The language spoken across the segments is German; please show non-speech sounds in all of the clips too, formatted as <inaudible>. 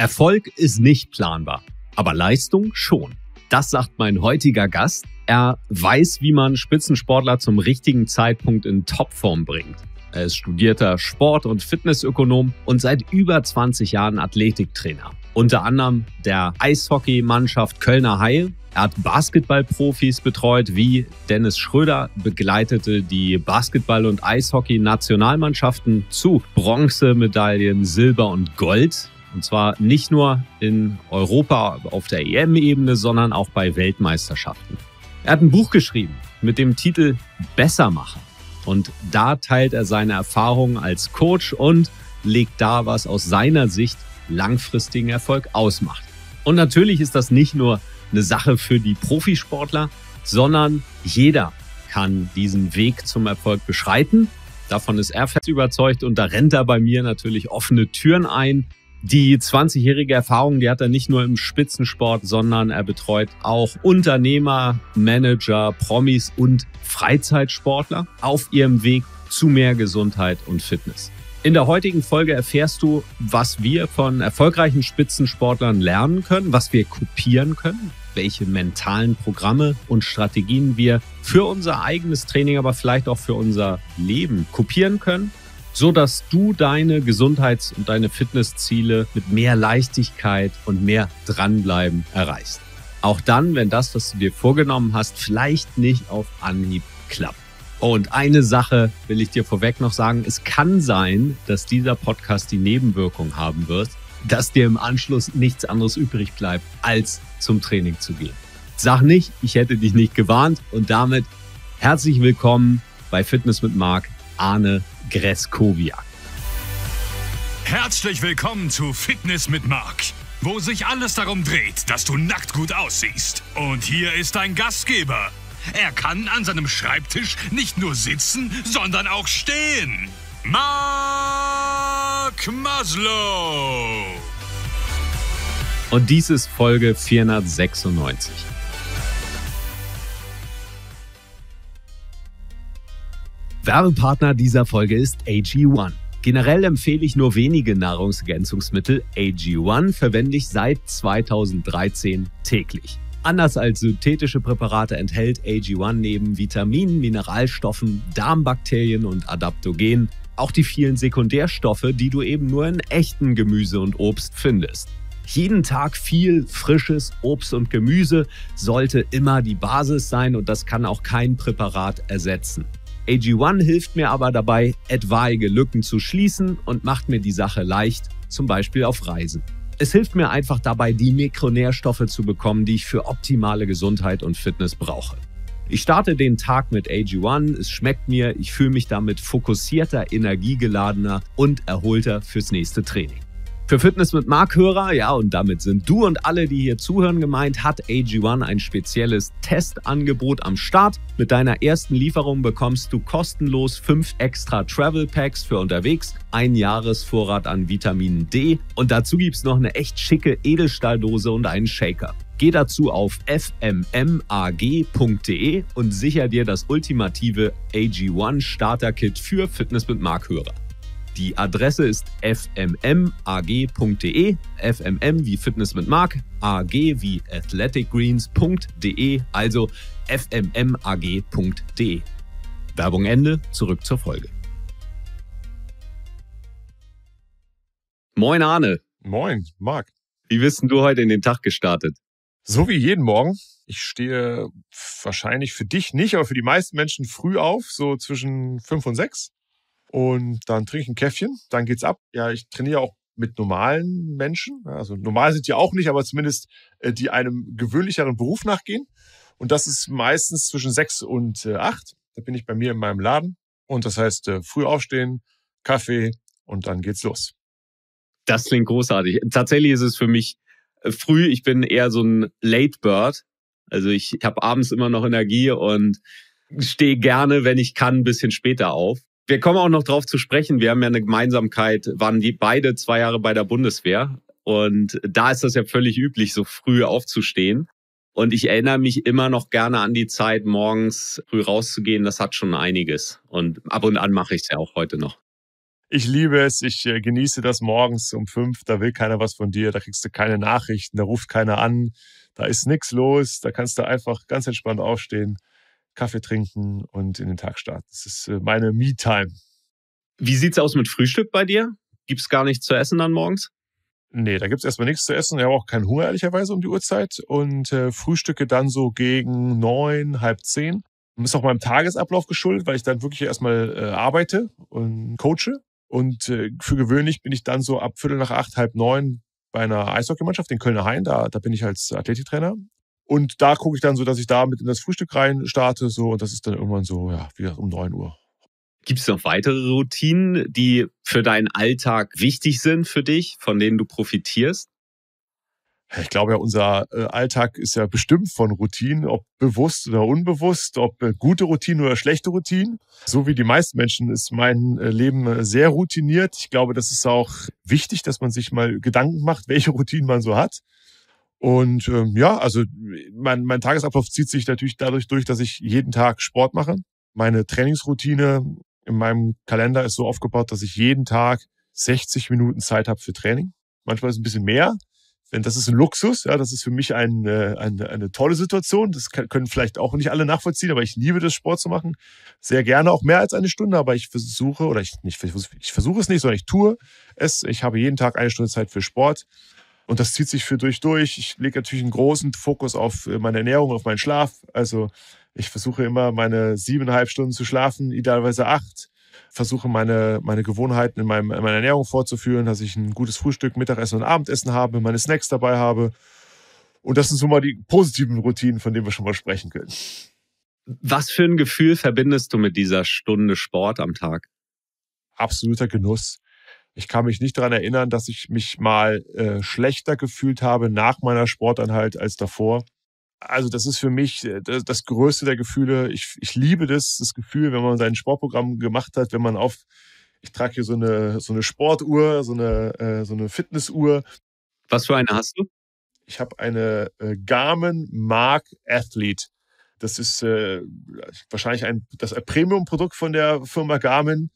Erfolg ist nicht planbar, aber Leistung schon. Das sagt mein heutiger Gast. Er weiß, wie man Spitzensportler zum richtigen Zeitpunkt in Topform bringt. Er ist studierter Sport- und Fitnessökonom und seit über 20 Jahren Athletiktrainer. Unter anderem der Eishockeymannschaft Kölner Haie. Er hat Basketballprofis betreut, wie Dennis Schröder begleitete die Basketball- und Eishockey-Nationalmannschaften zu Bronzemedaillen, Silber und Gold. Und zwar nicht nur in Europa auf der EM-Ebene, sondern auch bei Weltmeisterschaften. Er hat ein Buch geschrieben mit dem Titel Bessermacher. Und da teilt er seine Erfahrungen als Coach und legt da, was aus seiner Sicht langfristigen Erfolg ausmacht. Und natürlich ist das nicht nur eine Sache für die Profisportler, sondern jeder kann diesen Weg zum Erfolg beschreiten. Davon ist er fest überzeugt und da rennt er bei mir natürlich offene Türen ein. Die 20-jährige Erfahrung, die hat er nicht nur im Spitzensport, sondern er betreut auch Unternehmer, Manager, Promis und Freizeitsportler auf ihrem Weg zu mehr Gesundheit und Fitness. In der heutigen Folge erfährst du, was wir von erfolgreichen Spitzensportlern lernen können, was wir kopieren können, welche mentalen Programme und Strategien wir für unser eigenes Training, aber vielleicht auch für unser Leben kopieren können so dass du deine Gesundheits- und deine Fitnessziele mit mehr Leichtigkeit und mehr Dranbleiben erreichst. Auch dann, wenn das, was du dir vorgenommen hast, vielleicht nicht auf Anhieb klappt. Und eine Sache will ich dir vorweg noch sagen. Es kann sein, dass dieser Podcast die Nebenwirkung haben wird, dass dir im Anschluss nichts anderes übrig bleibt, als zum Training zu gehen. Sag nicht, ich hätte dich nicht gewarnt. Und damit herzlich willkommen bei Fitness mit Marc, Arne Greskowiak. Herzlich willkommen zu Fitness mit Marc, wo sich alles darum dreht, dass du nackt gut aussiehst. Und hier ist dein Gastgeber. Er kann an seinem Schreibtisch nicht nur sitzen, sondern auch stehen. Marc Maslow. Und dies ist Folge 496. Werbepartner dieser Folge ist AG1. Generell empfehle ich nur wenige Nahrungsergänzungsmittel. AG1 verwende ich seit 2013 täglich. Anders als synthetische Präparate enthält AG1 neben Vitaminen, Mineralstoffen, Darmbakterien und Adaptogenen auch die vielen Sekundärstoffe, die du eben nur in echten Gemüse und Obst findest. Jeden Tag viel frisches Obst und Gemüse sollte immer die Basis sein und das kann auch kein Präparat ersetzen. AG1 hilft mir aber dabei, etwaige Lücken zu schließen und macht mir die Sache leicht, zum Beispiel auf Reisen. Es hilft mir einfach dabei, die Mikronährstoffe zu bekommen, die ich für optimale Gesundheit und Fitness brauche. Ich starte den Tag mit AG1, es schmeckt mir, ich fühle mich damit fokussierter, energiegeladener und erholter fürs nächste Training. Für Fitness mit Mark-Hörer, ja, und damit sind du und alle, die hier zuhören, gemeint, hat AG1 ein spezielles Testangebot am Start. Mit deiner ersten Lieferung bekommst du kostenlos fünf extra Travel Packs für unterwegs, ein Jahresvorrat an Vitamin D und dazu gibt es noch eine echt schicke Edelstahldose und einen Shaker. Geh dazu auf fmmag.de und sicher dir das ultimative AG1 Starter Kit für Fitness mit Mark-Hörer. Die Adresse ist fmmag.de, fmm wie Fitness mit Mark, ag wie athleticgreens.de, also fmmag.de. Werbung Ende, zurück zur Folge. Moin Arne. Moin, Marc. Wie bist du heute in den Tag gestartet? So wie jeden Morgen. Ich stehe wahrscheinlich für dich nicht, aber für die meisten Menschen früh auf, so zwischen fünf und sechs. Und dann trinke ich ein Käffchen, dann geht's ab. Ja, ich trainiere auch mit normalen Menschen. Also normal sind die auch nicht, aber zumindest äh, die einem gewöhnlicheren Beruf nachgehen. Und das ist meistens zwischen sechs und äh, acht. Da bin ich bei mir in meinem Laden. Und das heißt, äh, früh aufstehen, Kaffee und dann geht's los. Das klingt großartig. Tatsächlich ist es für mich früh. Ich bin eher so ein Late Bird. Also ich ich habe abends immer noch Energie und stehe gerne, wenn ich kann, ein bisschen später auf. Wir kommen auch noch drauf zu sprechen. Wir haben ja eine Gemeinsamkeit, waren die beide zwei Jahre bei der Bundeswehr. Und da ist das ja völlig üblich, so früh aufzustehen. Und ich erinnere mich immer noch gerne an die Zeit, morgens früh rauszugehen. Das hat schon einiges. Und ab und an mache ich es ja auch heute noch. Ich liebe es. Ich äh, genieße das morgens um fünf. Da will keiner was von dir. Da kriegst du keine Nachrichten. Da ruft keiner an. Da ist nichts los. Da kannst du einfach ganz entspannt aufstehen. Kaffee trinken und in den Tag starten. Das ist äh, meine Me-Time. Wie sieht's aus mit Frühstück bei dir? Gibt's gar nichts zu essen dann morgens? Nee, da gibt's erstmal nichts zu essen. Ich habe auch keinen Hunger, ehrlicherweise, um die Uhrzeit. Und äh, frühstücke dann so gegen neun, halb zehn. Ist auch meinem Tagesablauf geschuldet, weil ich dann wirklich erstmal äh, arbeite und coache. Und äh, für gewöhnlich bin ich dann so ab Viertel nach acht, halb neun bei einer Eishockeymannschaft in Kölner Hain. Da, da bin ich als Athletiktrainer und da gucke ich dann so, dass ich da mit in das Frühstück rein starte. So, und das ist dann irgendwann so, ja, wie gesagt, um 9 Uhr. Gibt es noch weitere Routinen, die für deinen Alltag wichtig sind für dich, von denen du profitierst? Ich glaube ja, unser äh, Alltag ist ja bestimmt von Routinen, ob bewusst oder unbewusst, ob äh, gute Routinen oder schlechte Routinen. So wie die meisten Menschen ist mein äh, Leben sehr routiniert. Ich glaube, das ist auch wichtig, dass man sich mal Gedanken macht, <laughs> welche Routinen man so hat. Und ähm, ja, also mein, mein Tagesablauf zieht sich natürlich dadurch durch, dass ich jeden Tag Sport mache. Meine Trainingsroutine in meinem Kalender ist so aufgebaut, dass ich jeden Tag 60 Minuten Zeit habe für Training. Manchmal ist es ein bisschen mehr, denn das ist ein Luxus. Ja, das ist für mich ein, äh, eine, eine tolle Situation. Das können vielleicht auch nicht alle nachvollziehen, aber ich liebe das Sport zu machen. Sehr gerne auch mehr als eine Stunde, aber ich versuche, oder ich, nicht, ich versuche es nicht, sondern ich tue es. Ich habe jeden Tag eine Stunde Zeit für Sport. Und das zieht sich für durch durch. Ich lege natürlich einen großen Fokus auf äh, meine Ernährung, auf meinen Schlaf. Also ich versuche immer meine siebeneinhalb Stunden zu schlafen, idealerweise acht. Versuche meine, meine Gewohnheiten in, meinem, in meiner Ernährung vorzuführen, dass ich ein gutes Frühstück, Mittagessen und Abendessen habe, meine Snacks dabei habe. Und das sind so mal die positiven Routinen, von denen wir schon mal sprechen können. Was für ein Gefühl verbindest du mit dieser Stunde Sport am Tag? Absoluter Genuss. Ich kann mich nicht daran erinnern, dass ich mich mal äh, schlechter gefühlt habe nach meiner Sporteinheit als davor. Also das ist für mich äh, das, das Größte der Gefühle. Ich, ich liebe das, das Gefühl, wenn man sein Sportprogramm gemacht hat, wenn man auf, ich trage hier so eine, so eine Sportuhr, so eine, äh, so eine Fitnessuhr. Was für eine hast du? Ich habe eine äh, Garmin Mark Athlete. Das ist äh, wahrscheinlich ein, das Premium-Produkt von der Firma Garmin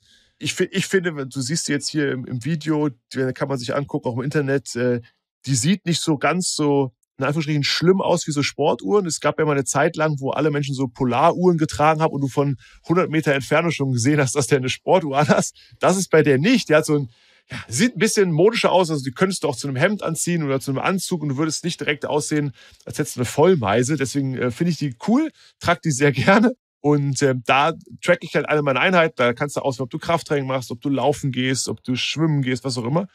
ich, ich finde, du siehst jetzt hier im, im Video, die kann man sich angucken, auch im Internet, äh, die sieht nicht so ganz so in Anführungsstrichen schlimm aus wie so Sportuhren. Es gab ja mal eine Zeit lang, wo alle Menschen so Polaruhren getragen haben und du von 100 Meter Entfernung schon gesehen hast, dass der eine Sportuhr hat. Das ist bei der nicht. Der hat so ein, ja, sieht ein bisschen modischer aus. Also die könntest du auch zu einem Hemd anziehen oder zu einem Anzug und du würdest nicht direkt aussehen, als hättest du eine Vollmeise. Deswegen äh, finde ich die cool, trag die sehr <laughs> gerne. Und äh, da track ich halt alle meine Einheiten. Da kannst du auswählen, ob du Krafttraining machst, ob du laufen gehst, ob du schwimmen gehst, was auch immer.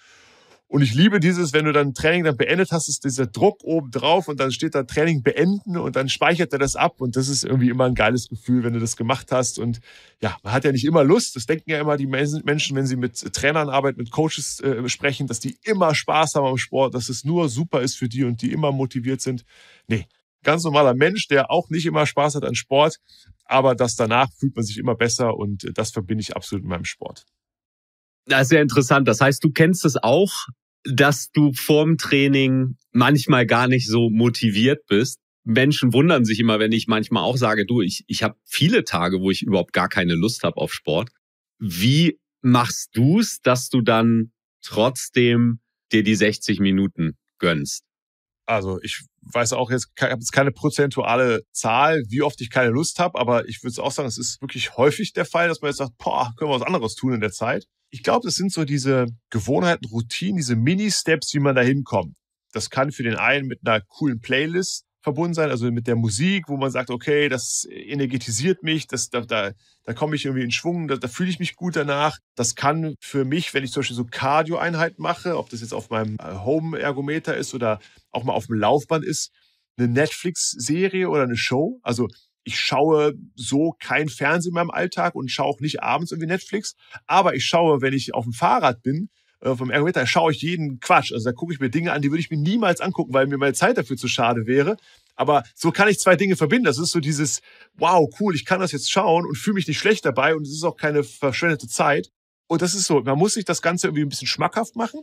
Und ich liebe dieses, wenn du dann Training dann beendet hast, ist dieser Druck oben drauf und dann steht da Training beenden und dann speichert er das ab und das ist irgendwie immer ein geiles Gefühl, wenn du das gemacht hast und ja, man hat ja nicht immer Lust, das denken ja immer die Menschen, wenn sie mit Trainern arbeiten, mit Coaches äh, sprechen, dass die immer Spaß haben am Sport, dass es nur super ist für die und die immer motiviert sind. Nee, ganz normaler Mensch, der auch nicht immer Spaß hat an Sport, aber das danach fühlt man sich immer besser und das verbinde ich absolut mit meinem Sport. Das ist sehr interessant. Das heißt, du kennst es auch, dass du vorm Training manchmal gar nicht so motiviert bist. Menschen wundern sich immer, wenn ich manchmal auch sage, du, ich, ich habe viele Tage, wo ich überhaupt gar keine Lust habe auf Sport. Wie machst du es, dass du dann trotzdem dir die 60 Minuten gönnst? Also ich weiß auch jetzt, ich habe jetzt keine prozentuale Zahl, wie oft ich keine Lust habe, aber ich würde auch sagen, es ist wirklich häufig der Fall, dass man jetzt sagt, boah, können wir was anderes tun in der Zeit. Ich glaube, das sind so diese Gewohnheiten, Routinen, diese Mini-Steps, wie man da hinkommt. Das kann für den einen mit einer coolen Playlist verbunden sein, also mit der Musik, wo man sagt, okay, das energetisiert mich, das, da, da, da komme ich irgendwie in Schwung, da, da fühle ich mich gut danach. Das kann für mich, wenn ich zum Beispiel so Cardio-Einheiten mache, ob das jetzt auf meinem äh, Home-Ergometer ist oder auch mal auf dem Laufband ist, eine Netflix-Serie oder eine Show. Also ich schaue so kein Fernsehen in meinem Alltag und schaue auch nicht abends irgendwie Netflix. Aber ich schaue, wenn ich auf dem Fahrrad bin, äh, vom Ergometer schaue ich jeden Quatsch. Also da gucke ich mir Dinge an, die würde ich mir niemals angucken, weil mir meine Zeit dafür zu schade wäre. Aber so kann ich zwei Dinge verbinden. Das ist so dieses, wow, cool, ich kann das jetzt schauen und fühle mich nicht schlecht dabei und es ist auch keine verschwendete Zeit. Und das ist so, man muss sich das Ganze irgendwie ein bisschen schmackhaft machen.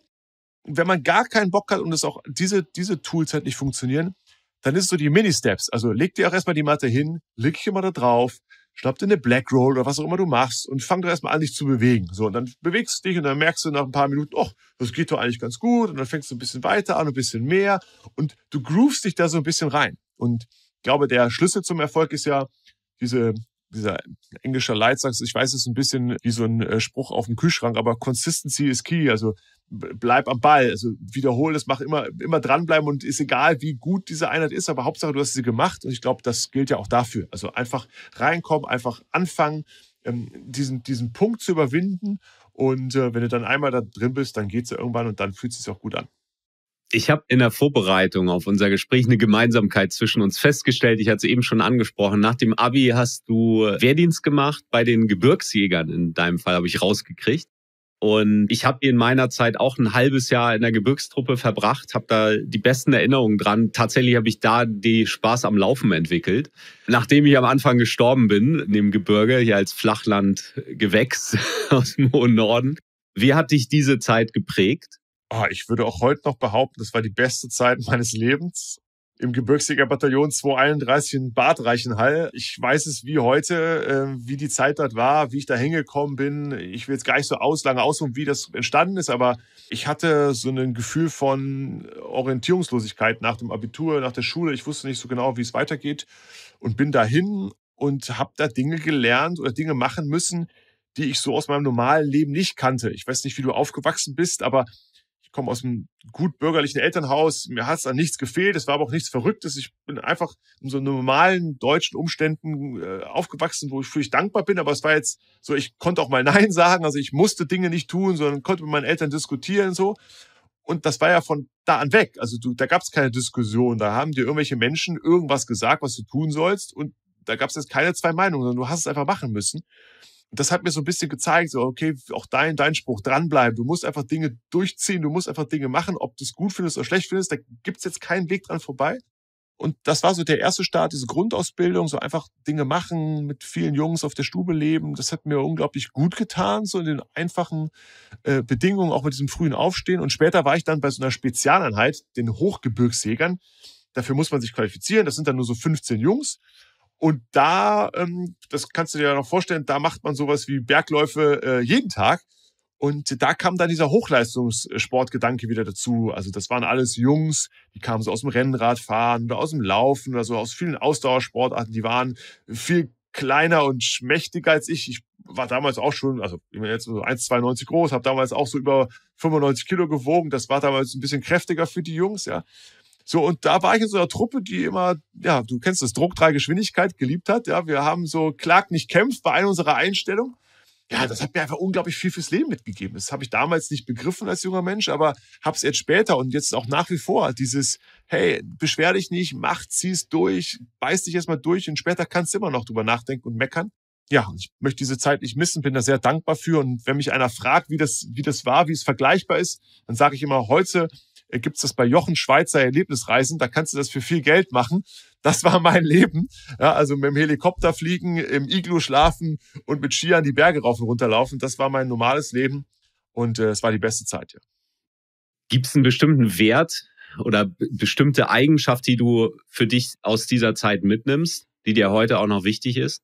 Und wenn man gar keinen Bock hat und es auch diese, diese Tools halt nicht funktionieren, dann ist es so die Mini-Steps. Also leg dir auch erstmal die Matte hin, leg ich immer da drauf, schnapp dir eine Black Roll oder was auch immer du machst und fang doch erstmal an, dich zu bewegen. So, und dann bewegst du dich und dann merkst du nach ein paar Minuten, oh, das geht doch eigentlich ganz gut. Und dann fängst du ein bisschen weiter an, ein bisschen mehr. Und du groovst dich da so ein bisschen rein. Und ich glaube, der Schlüssel zum Erfolg ist ja diese dieser englische Leitsatz, ich weiß, es ist ein bisschen wie so ein äh, Spruch auf dem Kühlschrank, aber Consistency is key, also bleib am Ball, also wiederhole das, mach immer, immer dranbleiben und ist egal, wie gut diese Einheit ist, aber Hauptsache, du hast sie gemacht und ich glaube, das gilt ja auch dafür. Also einfach reinkommen, einfach anfangen, ähm, diesen, diesen Punkt zu überwinden und äh, wenn du dann einmal da drin bist, dann geht es ja irgendwann und dann fühlt es sich auch gut an. Ich habe in der Vorbereitung auf unser Gespräch eine Gemeinsamkeit zwischen uns festgestellt. Ich hatte es eben schon angesprochen. Nach dem Abi hast du Wehrdienst gemacht bei den Gebirgsjägern. In deinem Fall habe ich rausgekriegt. Und ich habe in meiner Zeit auch ein halbes Jahr in der Gebirgstruppe verbracht, habe da die besten Erinnerungen dran. Tatsächlich habe ich da die Spaß am Laufen entwickelt. Nachdem ich am Anfang gestorben bin, in dem Gebirge, hier als Flachlandgewächs <laughs> aus dem hohen Norden. Wie hat dich diese Zeit geprägt? ah, ich würde auch heute noch behaupten, das war die beste Zeit meines Lebens. Im Gebirgsjäger Bataillon 231 in Bad Reichenhall. Ich weiß es wie heute, äh, wie die Zeit dort war, wie ich da hingekommen bin. Ich will jetzt gar nicht so aus, lange ausruhen, wie das entstanden ist, aber ich hatte so ein Gefühl von Orientierungslosigkeit nach dem Abitur, nach der Schule. Ich wusste nicht so genau, wie es weitergeht und bin dahin und habe da Dinge gelernt oder Dinge machen müssen, die ich so aus meinem normalen Leben nicht kannte. Ich weiß nicht, wie du aufgewachsen bist, aber komme aus einem gut bürgerlichen Elternhaus, mir hat es an nichts gefehlt, es war aber auch nichts Verrücktes. Ich bin einfach in so normalen deutschen Umständen äh, aufgewachsen, wofür ich dankbar bin, aber es war jetzt so, ich konnte auch mal Nein <laughs> sagen, also ich musste Dinge nicht tun, sondern konnte mit meinen Eltern diskutieren so. Und das war ja von da an weg. Also du, da gab es keine Diskussion. Da haben dir irgendwelche Menschen irgendwas gesagt, was du tun sollst. Und da gab es jetzt keine zwei Meinungen, sondern du hast es einfach machen müssen das hat mir so ein bisschen gezeigt, so, okay, auch dein, dein Spruch, dranbleiben. Du musst einfach Dinge durchziehen, du musst einfach Dinge machen, ob du es gut findest oder schlecht findest, da gibt's jetzt keinen Weg dran vorbei. Und das war so der erste Start, diese Grundausbildung, so einfach Dinge machen, mit vielen Jungs auf der Stube leben. Das hat mir unglaublich gut getan, so in den einfachen äh, Bedingungen, auch mit diesem frühen Aufstehen. Und später war ich dann bei so einer Spezialeinheit, den Hochgebirgsjägern. Dafür muss man sich qualifizieren. Das sind dann nur so 15 Jungs. Und da, ähm, das kannst du dir ja noch vorstellen, da macht man sowas wie Bergläufe äh, jeden Tag. Und da kam dann dieser Hochleistungssportgedanke wieder dazu. Also das waren alles Jungs, die kamen so aus dem Rennradfahren oder aus dem Laufen oder so aus vielen Ausdauersportarten. Die waren viel kleiner und schmächtiger als ich. Ich war damals auch schon, also ich bin jetzt so 1,92 groß, habe damals auch so über 95 Kilo gewogen. Das war damals ein bisschen kräftiger für die Jungs, ja. So, und da war ich in so einer Truppe, die immer, ja, du kennst das Druck, drei Geschwindigkeit geliebt hat. Ja, wir haben so klagt nicht kämpft bei einer unserer Einstellungen. Ja, das hat mir einfach unglaublich viel fürs Leben mitgegeben. Das habe ich damals nicht begriffen als junger Mensch, aber habe es jetzt später und jetzt auch nach wie vor. Dieses, hey, beschwer dich nicht, mach, zieh's durch, beiß dich erstmal durch und später kannst du immer noch drüber nachdenken und meckern. Ja, ich möchte diese Zeit nicht missen, bin da sehr dankbar für. Und wenn mich einer fragt, wie das, wie das war, wie es vergleichbar ist, dann sage ich immer, heute äh, gibt es das bei Jochen Schweizer Erlebnisreisen. Da kannst du das für viel Geld machen. Das war mein <laughs> Leben. Ja, also mit dem Helikopter fliegen, im Iglu schlafen und mit Skiern die Berge rauf und runter laufen. Das war mein normales Leben und äh, es äh, war die beste Zeit. Ja. Gibt es einen bestimmten Wert oder bestimmte Eigenschaft, die du für dich aus dieser Zeit mitnimmst, die dir heute auch noch wichtig ist?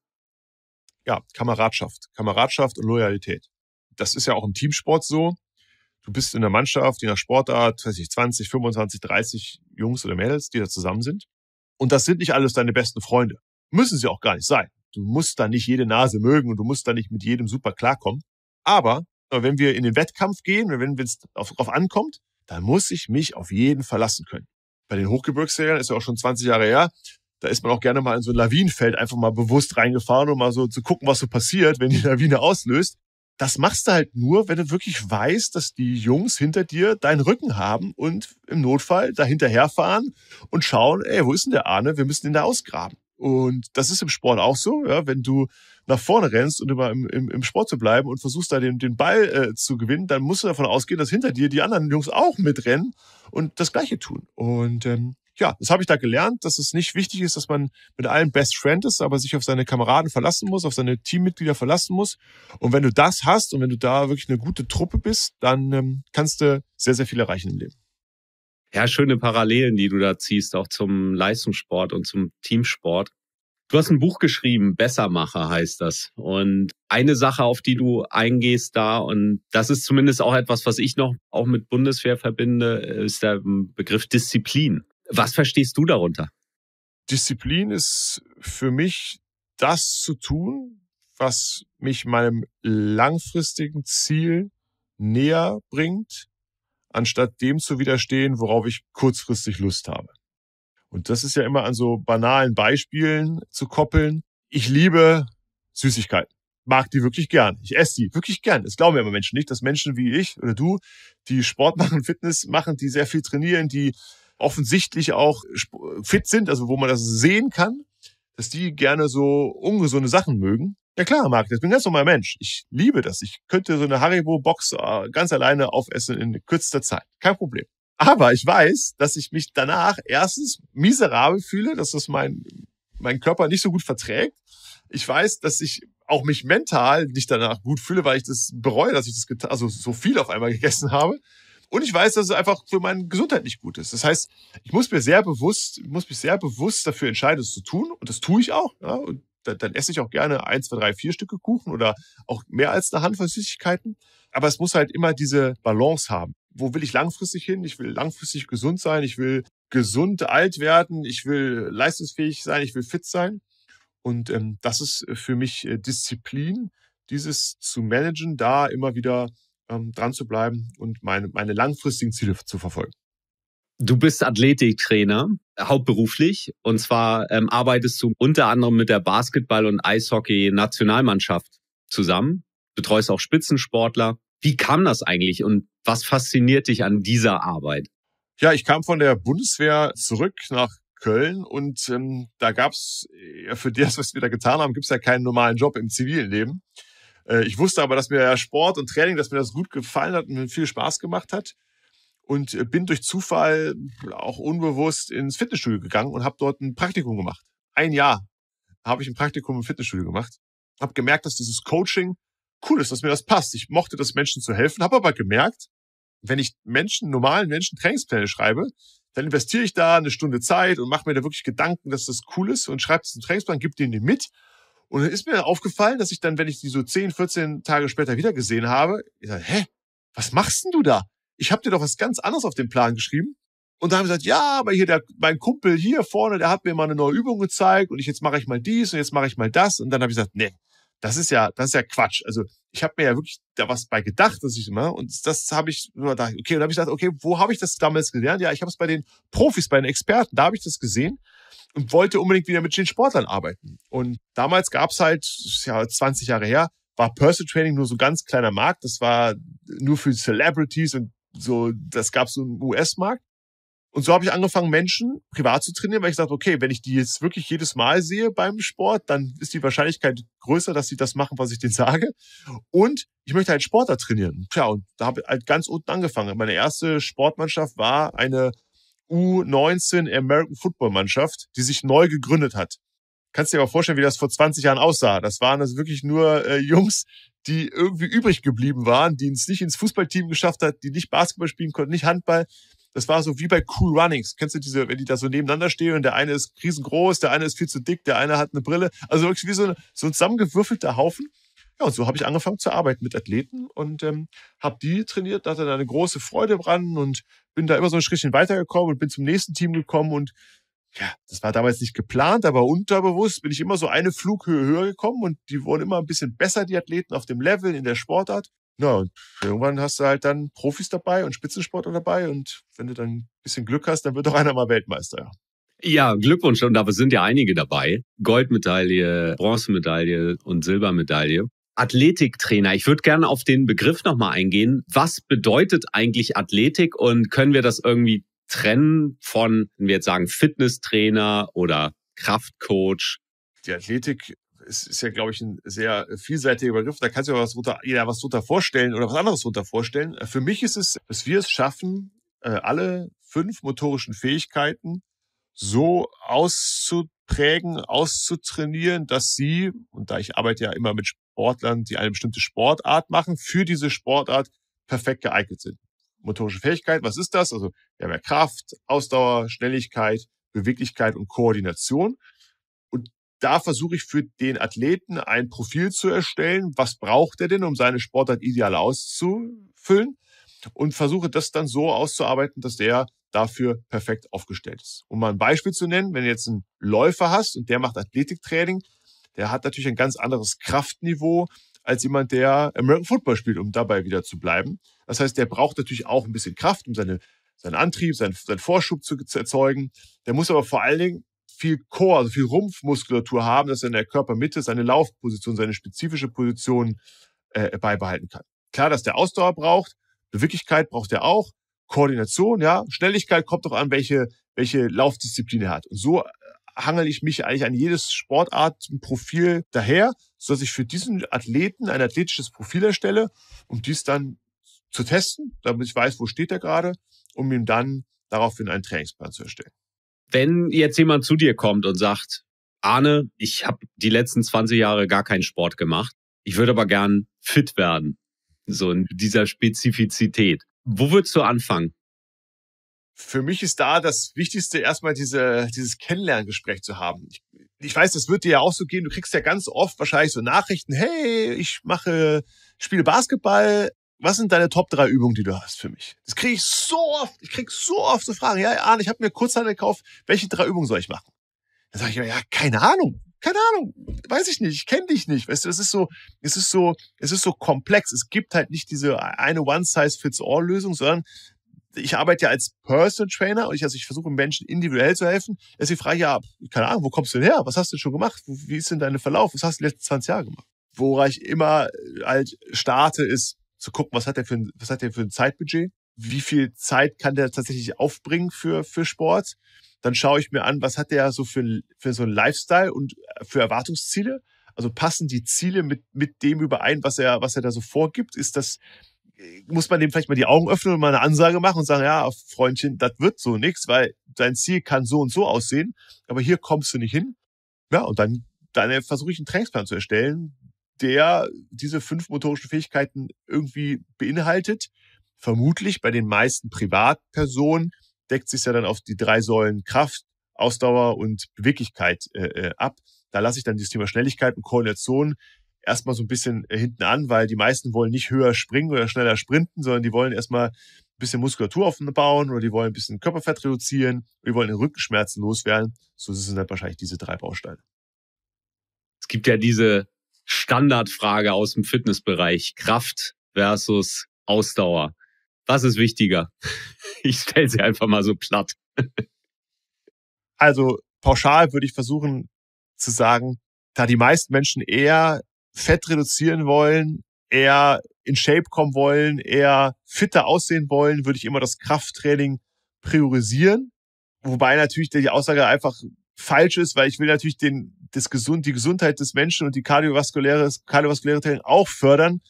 Ja, Kameradschaft. Kameradschaft und Loyalität. Das ist ja auch im Teamsport so du bist in einer Mannschaft, je nach Sportart, weiß ich, 20, 25, 30 Jungs oder Mädels, die da zusammen sind. Und das sind nicht alles deine besten Freunde. Müssen sie auch gar nicht sein. Du musst da nicht jede Nase mögen und du musst da nicht mit jedem super klarkommen. Aber äh, wenn wir in den Wettkampf gehen, wenn es darauf ankommt, dann muss ich mich auf jeden verlassen können. Bei den Hochgebirgsjägern ist ja auch schon 20 Jahre her, da ist man auch gerne mal in so ein Lawinenfeld einfach mal bewusst reingefahren, um mal so zu gucken, was so passiert, wenn die Lawine auslöst das machst du halt nur, wenn du wirklich weißt, dass die Jungs hinter dir deinen Rücken haben und im Notfall da hinterherfahren und schauen, ey, wo ist denn der Arne? Wir müssen ihn da ausgraben. Und das ist im Sport auch so, ja, wenn du nach vorne rennst und immer im, im, im Sport zu bleiben und versuchst da den, den Ball äh, zu gewinnen, dann musst du davon ausgehen, dass hinter dir die anderen Jungs auch mitrennen und das Gleiche tun. Und ähm, ja, das habe ich da gelernt, dass es nicht wichtig ist, dass man mit allen Best Friend ist, aber sich auf seine Kameraden verlassen muss, auf seine Teammitglieder verlassen muss. Und wenn du das hast und wenn du da wirklich eine gute Truppe bist, dann ähm, kannst du sehr, sehr viel erreichen im Leben. Ja, schöne Parallelen, die du da ziehst, auch zum Leistungssport und zum Teamsport. Du hast ein Buch geschrieben, Bessermacher heißt das. Und eine Sache, auf die du eingehst da, und das ist zumindest auch etwas, was ich noch auch mit Bundeswehr verbinde, ist der Begriff Disziplin. Was verstehst du darunter? Disziplin ist für mich das zu tun, was mich meinem langfristigen Ziel näher bringt, anstatt dem zu widerstehen, worauf ich kurzfristig Lust habe. Und das ist ja immer an so banalen Beispielen zu koppeln. Ich liebe Süßigkeiten. Mag die wirklich gern. Ich esse die wirklich gern. Das glauben ja immer Menschen nicht, dass Menschen wie ich oder du, die Sport machen, Fitness machen, die sehr viel trainieren, die offensichtlich auch fit sind, also wo man das sehen kann, dass die gerne so ungesunde Sachen mögen. Ja klar, Marc, ich bin ein ganz normaler Mensch. Ich liebe das. Ich könnte so eine Haribo-Box äh, ganz alleine aufessen in kürzester Zeit. Kein Problem. Aber ich weiß, dass ich mich danach erstens miserabel fühle, dass das mein, mein Körper nicht so gut verträgt. Ich weiß, dass ich auch mich mental nicht danach gut fühle, weil ich das bereue, dass ich das getan, also so viel auf einmal gegessen habe. Und ich weiß, dass es einfach für meine Gesundheit nicht gut ist. Das heißt, ich muss mir sehr bewusst, muss mich sehr bewusst dafür entscheiden, es zu tun. Und das tue ich auch. Ja? Und dann, dann esse ich auch gerne eins, zwei, drei, vier Stücke Kuchen oder auch mehr als eine Handvoll Süßigkeiten. Aber es muss halt immer diese Balance haben. Wo will ich langfristig hin? Ich will langfristig gesund sein. Ich will gesund alt werden. Ich will leistungsfähig sein. Ich will fit sein. Und ähm, das ist für mich äh, Disziplin, dieses zu managen, da immer wieder ähm, dran zu bleiben und meine, meine langfristigen Ziele zu verfolgen. Du bist Athletiktrainer, hauptberuflich. Und zwar ähm, arbeitest du unter anderem mit der Basketball- und Eishockey-Nationalmannschaft zusammen, betreust auch Spitzensportler. Wie kam das eigentlich und was fasziniert dich an dieser Arbeit? Ja, ich kam von der Bundeswehr zurück nach Köln und ähm, da gab's äh, ja, für <laughs> das, was wir da getan haben, gibt es ja keinen normalen Job im zivilen Leben. Äh, ich wusste aber, dass mir Sport und Training, dass mir das gut gefallen hat und mir viel Spaß gemacht hat. Und äh, bin durch Zufall auch unbewusst ins Fitnessstudio gegangen und habe dort ein Praktikum gemacht. Ein Jahr habe ich ein Praktikum im Fitnessstudio gemacht. Habe gemerkt, dass dieses Coaching cool ist, dass mir das passt. Ich mochte das, Menschen zu helfen, habe aber gemerkt, wenn ich Menschen, normalen Menschen Trainingspläne schreibe, dann investiere ich da eine Stunde Zeit und mache mir da wirklich Gedanken, dass das cool ist und schreibe es einen Trainingsplan, gebe denen den mit und dann ist mir aufgefallen, dass ich dann, wenn ich die so 10, 14 Tage später wieder gesehen habe, ich sage, hä, was machst denn du da? Ich habe dir doch was ganz anderes auf den Plan geschrieben. Und dann haben sie gesagt, ja, aber hier der, mein Kumpel hier vorne, der hat mir mal eine neue Übung gezeigt und ich jetzt mache ich mal dies und jetzt mache ich mal das. Und dann habe ich gesagt, nee, das ist ja, das ist ja Quatsch. Also ich habe mir ja wirklich da was bei gedacht, dass ich immer und das habe ich immer da, okay, und dann habe ich gesagt, okay, wo habe ich das damals gelernt? Ja, ich habe es bei den Profis, bei den Experten, da habe ich das gesehen und wollte unbedingt wieder mit den Sportlern arbeiten. Und damals gab's halt, ja 20 Jahre her, war Personal Training nur so ganz kleiner Markt. Das war nur für Celebrities und so, das gab's so im US-Markt. Und so habe ich angefangen, Menschen privat zu trainieren, weil ich dachte, okay, wenn ich die jetzt wirklich jedes Mal sehe beim Sport, dann ist die Wahrscheinlichkeit größer, dass sie das machen, was ich denen sage. Und ich möchte halt Sportler trainieren. Tja, und da habe ich halt ganz unten angefangen. Meine erste Sportmannschaft war eine U19 American Football Mannschaft, die sich neu gegründet hat. Kannst dir aber vorstellen, wie das vor 20 Jahren aussah. Das waren das also wirklich nur äh, Jungs, die irgendwie übrig geblieben waren, die es nicht ins Fußballteam geschafft hat, die nicht Basketball spielen konnten, nicht Handball. Das war so wie bei Cool Runnings. Kennst du diese, wenn die da so nebeneinander stehen und der eine ist riesengroß, der eine ist viel zu dick, der eine hat eine Brille. Also wirklich wie so, ein, so ein zusammengewürfelter Haufen. Ja, und so habe ich angefangen zu arbeiten mit Athleten und ähm, habe die trainiert, da hatte eine große Freude dran und bin da immer so ein Schrittchen weitergekommen und bin zum nächsten Team gekommen und ja, das war damals nicht geplant, aber unterbewusst bin ich immer so eine Flughöhe höher gekommen und die wurden immer ein bisschen besser, die Athleten auf dem Level, in der Sportart. Na, und irgendwann hast du halt dann Profis dabei und Spitzensportler dabei und wenn du dann ein bisschen Glück hast, dann wird doch einer mal Weltmeister. Ja, Glückwunsch und da sind ja einige dabei. Goldmedaille, Bronzemedaille und Silbermedaille. Athletiktrainer. Ich würde gerne auf den Begriff nochmal eingehen. Was bedeutet eigentlich Athletik und können wir das irgendwie trennen von, wenn wir jetzt sagen, Fitnesstrainer oder Kraftcoach? Die Athletik ist, ist ja, glaube ich, ein sehr äh, vielseitiger Begriff. Da kann sich was drunter, jeder was drunter vorstellen oder was anderes drunter vorstellen. Äh, für mich ist es, dass wir es schaffen, äh, alle fünf motorischen Fähigkeiten so auszu auszuprägen, auszutrainieren, dass sie, und da ich arbeite ja immer mit Sportlern, die eine bestimmte Sportart machen, für diese Sportart perfekt geeignet sind. Motorische Fähigkeit, was ist das? Also wir haben ja Kraft, Ausdauer, Schnelligkeit, Beweglichkeit und Koordination. Und da versuche ich für den Athleten ein Profil zu erstellen, was braucht er denn, um seine Sportart ideal auszufüllen und versuche das dann so auszuarbeiten, dass der dafür perfekt aufgestellt ist. Um mal ein Beispiel zu nennen, wenn du jetzt einen Läufer hast und der macht Athletiktraining, der hat natürlich ein ganz anderes Kraftniveau als jemand, der American Football spielt, um dabei wieder zu bleiben. Das heißt, der braucht natürlich auch ein bisschen Kraft, um seine, seinen Antrieb, seinen, seinen Vorschub zu, zu erzeugen. Der muss aber vor allen Dingen viel Core, also viel Rumpfmuskulatur haben, dass er in der Körpermitte seine Laufposition, seine spezifische Position äh, beibehalten kann. Klar, dass der Ausdauer braucht, Beweglichkeit braucht er auch, Koordination, ja, Schnelligkeit kommt doch an, welche, welche Laufdisziplin er hat. Und so äh, hangel ich mich eigentlich an jedes Sportartprofil daher, sodass ich für diesen Athleten ein athletisches Profil erstelle, um dies dann zu testen, damit ich weiß, wo steht er gerade, um ihm dann daraufhin einen Trainingsplan zu erstellen. Wenn jetzt jemand zu dir kommt und sagt, Arne, ich habe die letzten 20 Jahre gar keinen Sport gemacht, ich würde aber gern fit werden, so in dieser Spezifizität. Wo würdest du anfangen? Für mich ist da das Wichtigste, erstmal diese, dieses Kennenlerngespräch zu haben. Ich, ich weiß, das wird dir ja auch so gehen. Du kriegst ja ganz oft wahrscheinlich so Nachrichten, hey, ich mache, spiele Basketball. Was sind deine Top drei Übungen, die du hast für mich? Das kriege ich so oft. Ich kriege so oft so Fragen. Ja, Arne, ich habe mir Kurzhandel gekauft. Welche drei Übungen soll ich machen? Dann sage ich immer, ja, keine Ahnung keine Ahnung, weiß ich nicht, ich kenne dich nicht, weißt du, es ist so, es ist so, es ist so komplex. Es gibt halt nicht diese eine One-Size-Fits-All-Lösung, sondern ich arbeite ja als Personal Trainer und ich, also ich versuche Menschen individuell zu helfen. Deswegen frage ich ja, keine Ahnung, wo kommst du denn her? Was hast du denn schon gemacht? Wie ist denn dein Verlauf? Was hast du die letzten 20 Jahre gemacht? Worauf ich immer äh, halt starte, ist zu gucken, was hat der für ein, was hat der für ein Zeitbudget? Wie viel Zeit kann der tatsächlich aufbringen für, für Sport? Dann schaue ich mir an, was hat der so für, für so einen Lifestyle und äh, für Erwartungsziele? Also passen die Ziele mit, mit dem überein, was er, was er da so vorgibt? Ist das, äh, muss man dem vielleicht mal die Augen öffnen und mal eine Ansage machen und sagen, ja, Freundchen, das wird so nichts, weil dein Ziel kann so und so aussehen, aber hier kommst du nicht hin. Ja, und dann, dann versuche ich einen Trainingsplan zu erstellen, der diese fünf motorischen Fähigkeiten irgendwie beinhaltet. Vermutlich bei den meisten Privatpersonen deckt sich ja dann auf die drei Säulen Kraft, Ausdauer und Beweglichkeit äh, äh ab. Da lasse ich dann das Thema Schnelligkeit und Koordination erstmal so ein bisschen äh, hinten an, weil die meisten wollen nicht höher springen oder schneller sprinten, sondern die wollen erstmal ein bisschen Muskulatur aufbauen oder die wollen ein bisschen Körperfett reduzieren, die wollen den Rückenschmerzen loswerden. So sind dann wahrscheinlich diese drei Bausteine. Es gibt ja diese Standardfrage aus dem Fitnessbereich, Kraft versus Ausdauer. Was ist wichtiger? <laughs> Ich stelle sie einfach mal so platt. Also pauschal würde ich versuchen zu sagen, da die meisten Menschen eher Fett reduzieren wollen, eher in Shape kommen wollen, eher fitter aussehen wollen, würde ich immer das Krafttraining priorisieren. Wobei natürlich die Aussage einfach falsch ist, weil ich will natürlich den, das Gesund, die Gesundheit des Menschen und die kardiovaskuläre, kardiovaskuläre Training auch fördern.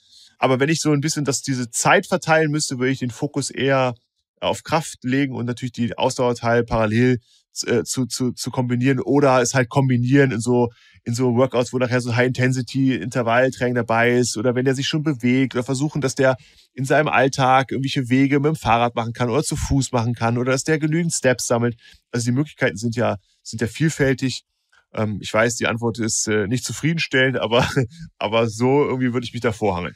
Aber wenn ich so ein bisschen das, diese Zeit verteilen müsste, würde ich den Fokus eher auf Kraft legen und natürlich die Ausdauerteil parallel äh, zu, zu, zu kombinieren oder es halt kombinieren in so, in so Workouts, wo nachher so High-Intensity-Intervalltraining dabei ist oder wenn der sich schon bewegt oder versuchen, dass der in seinem Alltag irgendwelche Wege mit dem Fahrrad machen kann oder zu Fuß machen kann oder dass der genügend Steps sammelt. Also die Möglichkeiten sind ja, sind ja vielfältig ähm, ich weiß, die Antwort ist äh, nicht zufriedenstellend, aber, <laughs> aber so irgendwie würde ich mich da vorhangeln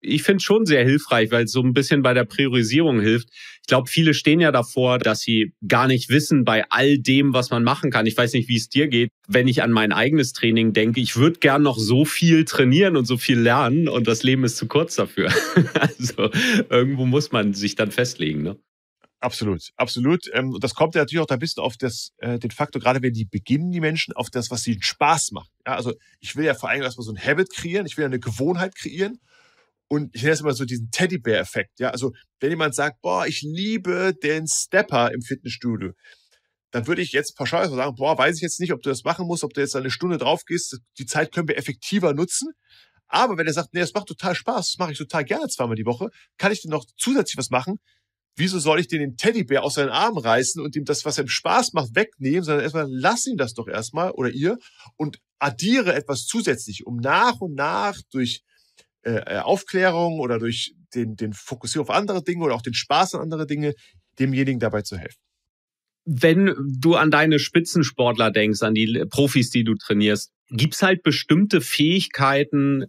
ich finde es schon sehr hilfreich, weil es so ein bisschen bei der Priorisierung hilft. Ich glaube, viele stehen ja davor, dass sie gar nicht wissen bei all dem, was man machen kann. Ich weiß nicht, wie es dir geht, wenn ich an mein eigenes Training denke. Ich würde gern noch so viel trainieren und so viel lernen und das Leben ist zu kurz dafür. <laughs> also irgendwo muss man sich dann festlegen, ne? Absolut, absolut. Ähm, das kommt ja natürlich auch da ein bisschen auf das, äh, den Faktor, gerade wenn die beginnen, die Menschen, auf das, was ihnen Spaß macht. Ja, also ich will ja vor allem erstmal so ein Habit kreieren, ich will ja eine Gewohnheit kreieren und ich nenne es immer so diesen Teddybär-Effekt. Ja, also wenn jemand sagt, boah, ich liebe den Stepper im Fitnessstudio, dann würde ich jetzt pauschal sagen, boah, weiß ich jetzt nicht, ob du das machen musst, ob du jetzt eine Stunde drauf gehst. Die Zeit können wir effektiver nutzen. Aber wenn er sagt, nee, das macht total Spaß, das mache ich total gerne zweimal die Woche, kann ich denn noch zusätzlich was machen? Wieso soll ich den, den Teddybär aus seinen Armen reißen und ihm das, was ihm Spaß macht, wegnehmen, sondern erstmal lass ihn das doch erstmal oder ihr und addiere etwas zusätzlich, um nach und nach durch äh, äh, Aufklärung oder durch den, den Fokussieren auf andere Dinge oder auch den Spaß an andere Dinge, demjenigen dabei zu helfen. Wenn du an deine Spitzensportler denkst, an die Profis, die du trainierst, gibt es halt bestimmte Fähigkeiten,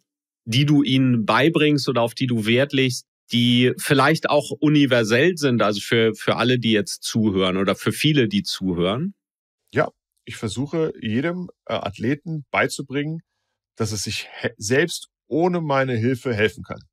die du ihnen beibringst oder auf die du Wert legst, die vielleicht auch universell sind, also für, für alle, die jetzt zuhören oder für viele, die zuhören? Ja, ich versuche jedem äh, Athleten beizubringen, dass es sich selbst ohne meine Hilfe helfen kann.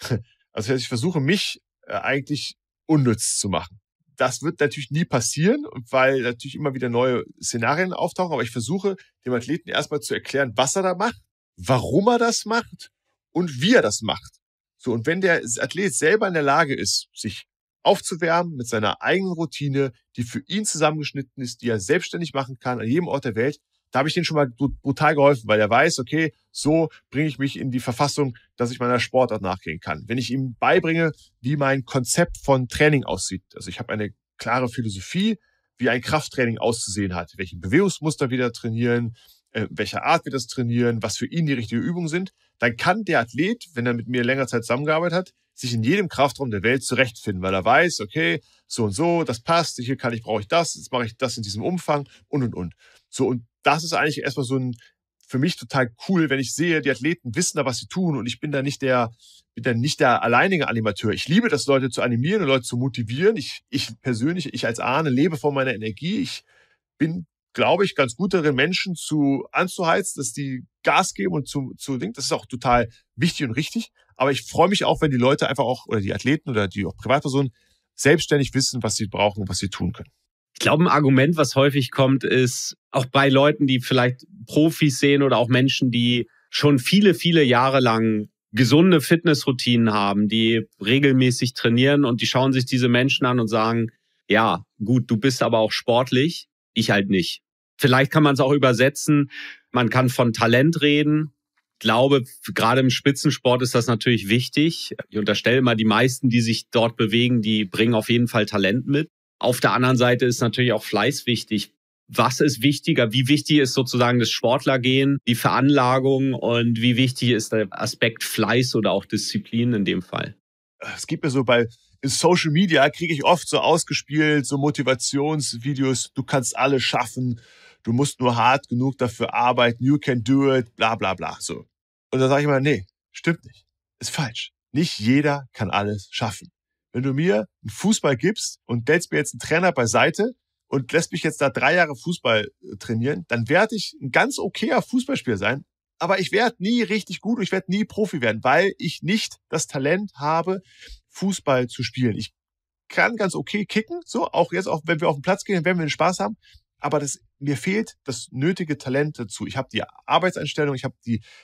<laughs> Also ich versuche mich äh, eigentlich unnütz zu machen. Das wird natürlich nie passieren, weil natürlich immer wieder neue Szenarien auftauchen, aber ich versuche dem Athleten erstmal zu erklären, was er da macht, warum er das macht und wie er das macht. So, und wenn der Athlet selber in der Lage ist, sich aufzuwärmen mit seiner eigenen Routine, die für ihn zusammengeschnitten ist, die er selbstständig machen kann an jedem Ort der Welt, da habe ich den schon mal brutal geholfen, weil er weiß, okay, so bringe ich mich in die Verfassung, dass ich meiner Sportart nachgehen kann. Wenn ich ihm beibringe, wie mein Konzept von Training aussieht, also ich habe eine klare Philosophie, wie ein Krafttraining auszusehen hat, welche Bewegungsmuster wir da trainieren, äh, welcher Art wir das trainieren, was für ihn die richtige Übung sind, dann kann der Athlet, wenn er mit mir länger Zeit zusammengearbeitet hat, sich in jedem Kraftraum der Welt zurechtfinden, weil er weiß, okay, so und so, das passt, hier kann ich, brauche ich das, jetzt mache ich das in diesem Umfang und und und. So und das ist eigentlich erstmal so ein für mich total cool, wenn ich sehe, die Athleten wissen da, was sie tun und ich bin da nicht der, bin da nicht der alleinige Animateur. Ich liebe das, Leute zu animieren und Leute zu motivieren. Ich, ich persönlich, ich als Ahne lebe von meiner Energie. Ich bin, glaube ich, ganz gut darin, Menschen zu anzuheizen, dass die Gas geben und zu, zu denken. Das ist auch total wichtig und richtig. Aber ich freue mich auch, wenn die Leute einfach auch, oder die Athleten oder die auch Privatpersonen selbstständig wissen, was sie brauchen und was sie tun können. Ich glaube, ein Argument, was häufig kommt, ist auch bei Leuten, die vielleicht Profis sehen oder auch Menschen, die schon viele, viele Jahre lang gesunde Fitnessroutinen haben, die regelmäßig trainieren und die schauen sich diese Menschen an und sagen, ja, gut, du bist aber auch sportlich, ich halt nicht. Vielleicht kann man es auch übersetzen, man kann von Talent reden. Ich glaube, gerade im Spitzensport ist das natürlich wichtig. Ich unterstelle mal, die meisten, die sich dort bewegen, die bringen auf jeden Fall Talent mit. Auf der anderen Seite ist natürlich auch Fleiß wichtig. Was ist wichtiger? Wie wichtig ist sozusagen das Sportlergehen, die Veranlagung und wie wichtig ist der Aspekt Fleiß oder auch Disziplin in dem Fall? Es gibt mir so bei Social Media kriege ich oft so ausgespielt, so Motivationsvideos, du kannst alles schaffen, du musst nur hart genug dafür arbeiten, you can do it, bla bla bla. So. Und da sage ich immer, nee, stimmt nicht. Ist falsch. Nicht jeder kann alles schaffen wenn du mir einen Fußball gibst und stellst mir jetzt einen Trainer beiseite und lässt mich jetzt da drei Jahre Fußball äh, trainieren, dann werde ich ein ganz okayer Fußballspieler sein. Aber ich werde nie richtig gut und ich werde nie Profi werden, weil ich nicht das Talent habe, Fußball zu spielen. Ich kann ganz okay kicken, so auch jetzt, auch wenn wir auf den Platz gehen, werden wir den Spaß haben. Aber das, mir fehlt das nötige Talent dazu. Ich habe die Arbeitseinstellung, ich habe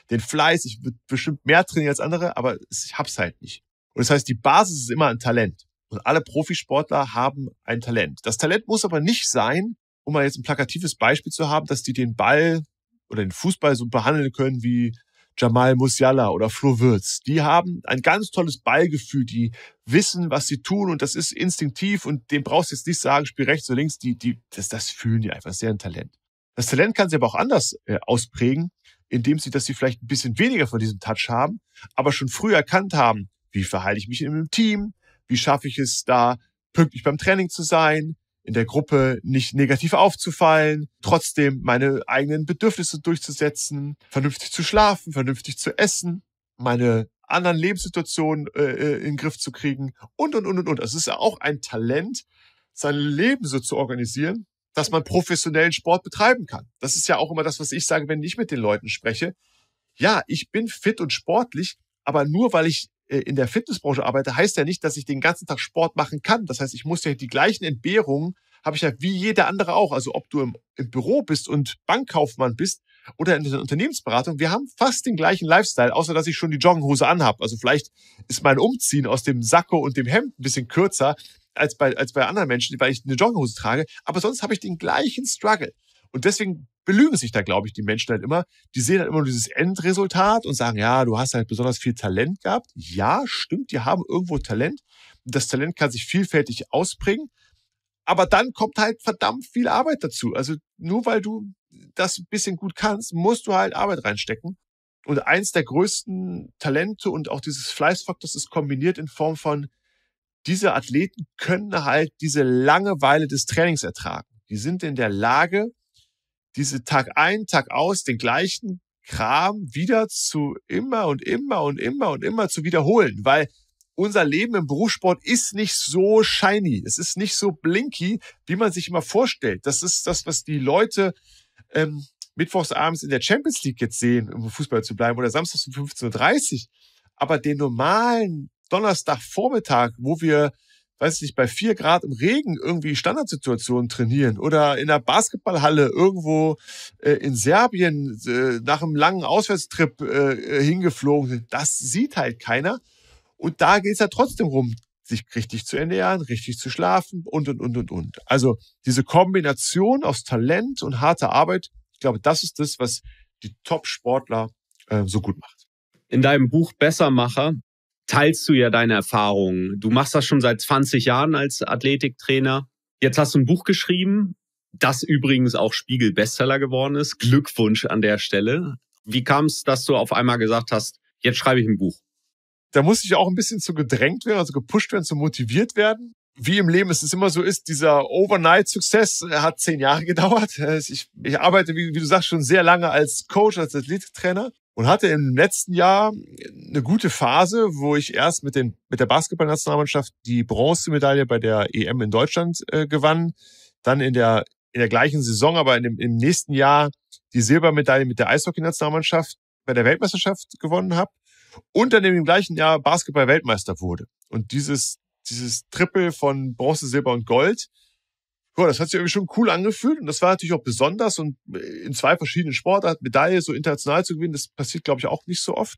den Fleiß, ich würde bestimmt mehr trainieren als andere, aber ich hab's halt nicht. Und das heißt, die Basis ist immer ein Talent. Und alle Profisportler haben ein Talent. Das Talent muss aber nicht sein, um mal jetzt ein plakatives Beispiel zu haben, dass die den Ball oder den Fußball so behandeln können wie Jamal Musiala oder Flo Würz. Die haben ein ganz tolles Ballgefühl, die wissen, was sie tun und das ist instinktiv und dem brauchst du jetzt nicht sagen, spiel rechts oder links, die, die, das, das fühlen die einfach, sehr ein Talent. Das Talent kann sie aber auch anders äh, ausprägen, indem sie, dass sie vielleicht ein bisschen weniger von diesem Touch haben, aber schon früh erkannt haben, wie verhalte ich mich in einem Team? Wie schaffe ich es da, pünktlich beim Training zu sein? in der Gruppe nicht negativ aufzufallen, trotzdem meine eigenen Bedürfnisse durchzusetzen, vernünftig zu schlafen, vernünftig zu essen, meine anderen Lebenssituationen äh, äh, in den Griff zu kriegen und, und, und, und, und. Es ist ja auch ein Talent, sein Leben so zu organisieren, dass man professionellen Sport betreiben kann. Das ist ja auch immer das, was ich sage, wenn ich mit den Leuten spreche. Ja, ich bin fit und sportlich, aber nur weil ich äh, in der Fitnessbranche arbeite, heißt ja nicht, dass ich den ganzen Tag Sport machen kann. Das heißt, ich muss ja die gleichen Entbehrungen habe ich ja wie jeder andere auch. Also ob du im, im, Büro bist und Bankkaufmann bist oder in der Unternehmensberatung, wir haben fast den gleichen Lifestyle, außer dass ich schon die Joggenhose anhabe. Also vielleicht ist mein Umziehen aus dem Sakko und dem Hemd ein bisschen kürzer als bei, als bei anderen Menschen, weil ich eine Joggenhose trage. Aber sonst habe ich den gleichen Struggle. Und deswegen belügen sich da, glaube ich, die Menschen halt immer. Die sehen halt immer nur dieses Endresultat und sagen, ja, du hast halt besonders viel Talent gehabt. Ja, stimmt, die haben irgendwo Talent. Das Talent kann sich vielfältig ausbringen. Aber dann kommt halt verdammt viel Arbeit dazu. Also nur weil du das ein bisschen gut kannst, musst du halt Arbeit reinstecken. Und eins der größten Talente und auch dieses Fleißfaktors ist kombiniert in Form von, diese Athleten können halt diese Langeweile des Trainings ertragen. Die sind in der Lage, diese Tag ein, Tag aus den gleichen Kram wieder zu immer und immer und immer und immer zu wiederholen, weil unser Leben im Berufssport ist nicht so shiny, es ist nicht so blinky, wie man sich immer vorstellt. Das ist das, was die Leute ähm, mittwochsabends in der Champions League jetzt sehen, um Fußball zu bleiben, oder samstags um 15.30 Uhr. Aber den normalen Donnerstagvormittag, wo wir weiß nicht, bei vier Grad im Regen irgendwie Standardsituationen trainieren oder in der Basketballhalle irgendwo äh, in Serbien äh, nach einem langen Auswärtstrip äh, äh, hingeflogen sind. Das sieht halt keiner. Und da geht's ja trotzdem rum, sich richtig zu ernähren, richtig zu schlafen und, und, und, und, und. Also diese Kombination aus Talent und harter Arbeit, ich glaube, das ist das, was die Top-Sportler äh, so gut macht. In deinem Buch Bessermacher teilst du ja deine Erfahrungen. Du machst das schon seit 20 Jahren als Athletiktrainer. Jetzt hast du ein Buch geschrieben, das übrigens auch Spiegel Bestseller geworden ist. Glückwunsch an der Stelle. Wie kam es, dass du auf einmal gesagt hast, jetzt schreibe ich ein Buch? Da musste ich auch ein bisschen zu gedrängt werden, also gepusht werden, zu motiviert werden wie im Leben es ist immer so ist, dieser Overnight-Success äh, hat zehn Jahre <laughs> gedauert. Äh, ich, ich arbeite, wie, wie, du sagst, schon sehr lange als Coach, als Athletiktrainer und hatte im letzten Jahr eine gute Phase, wo ich erst mit, den, mit der Basketballnationalmannschaft die Bronzemedaille bei der EM in Deutschland äh, gewann, dann in der, in der gleichen Saison, aber in dem, im nächsten Jahr die Silbermedaille mit der Eishockey-Nationalmannschaft bei der Weltmeisterschaft gewonnen habe und dann im gleichen Jahr Basketball-Weltmeister wurde. Und dieses, dieses Triple von Bronze, Silber und Gold ja, das hat sich irgendwie schon cool angefühlt und das war natürlich auch besonders und äh, in zwei verschiedenen Sportarten Medaille so international zu gewinnen, das passiert, glaube ich, auch nicht so oft.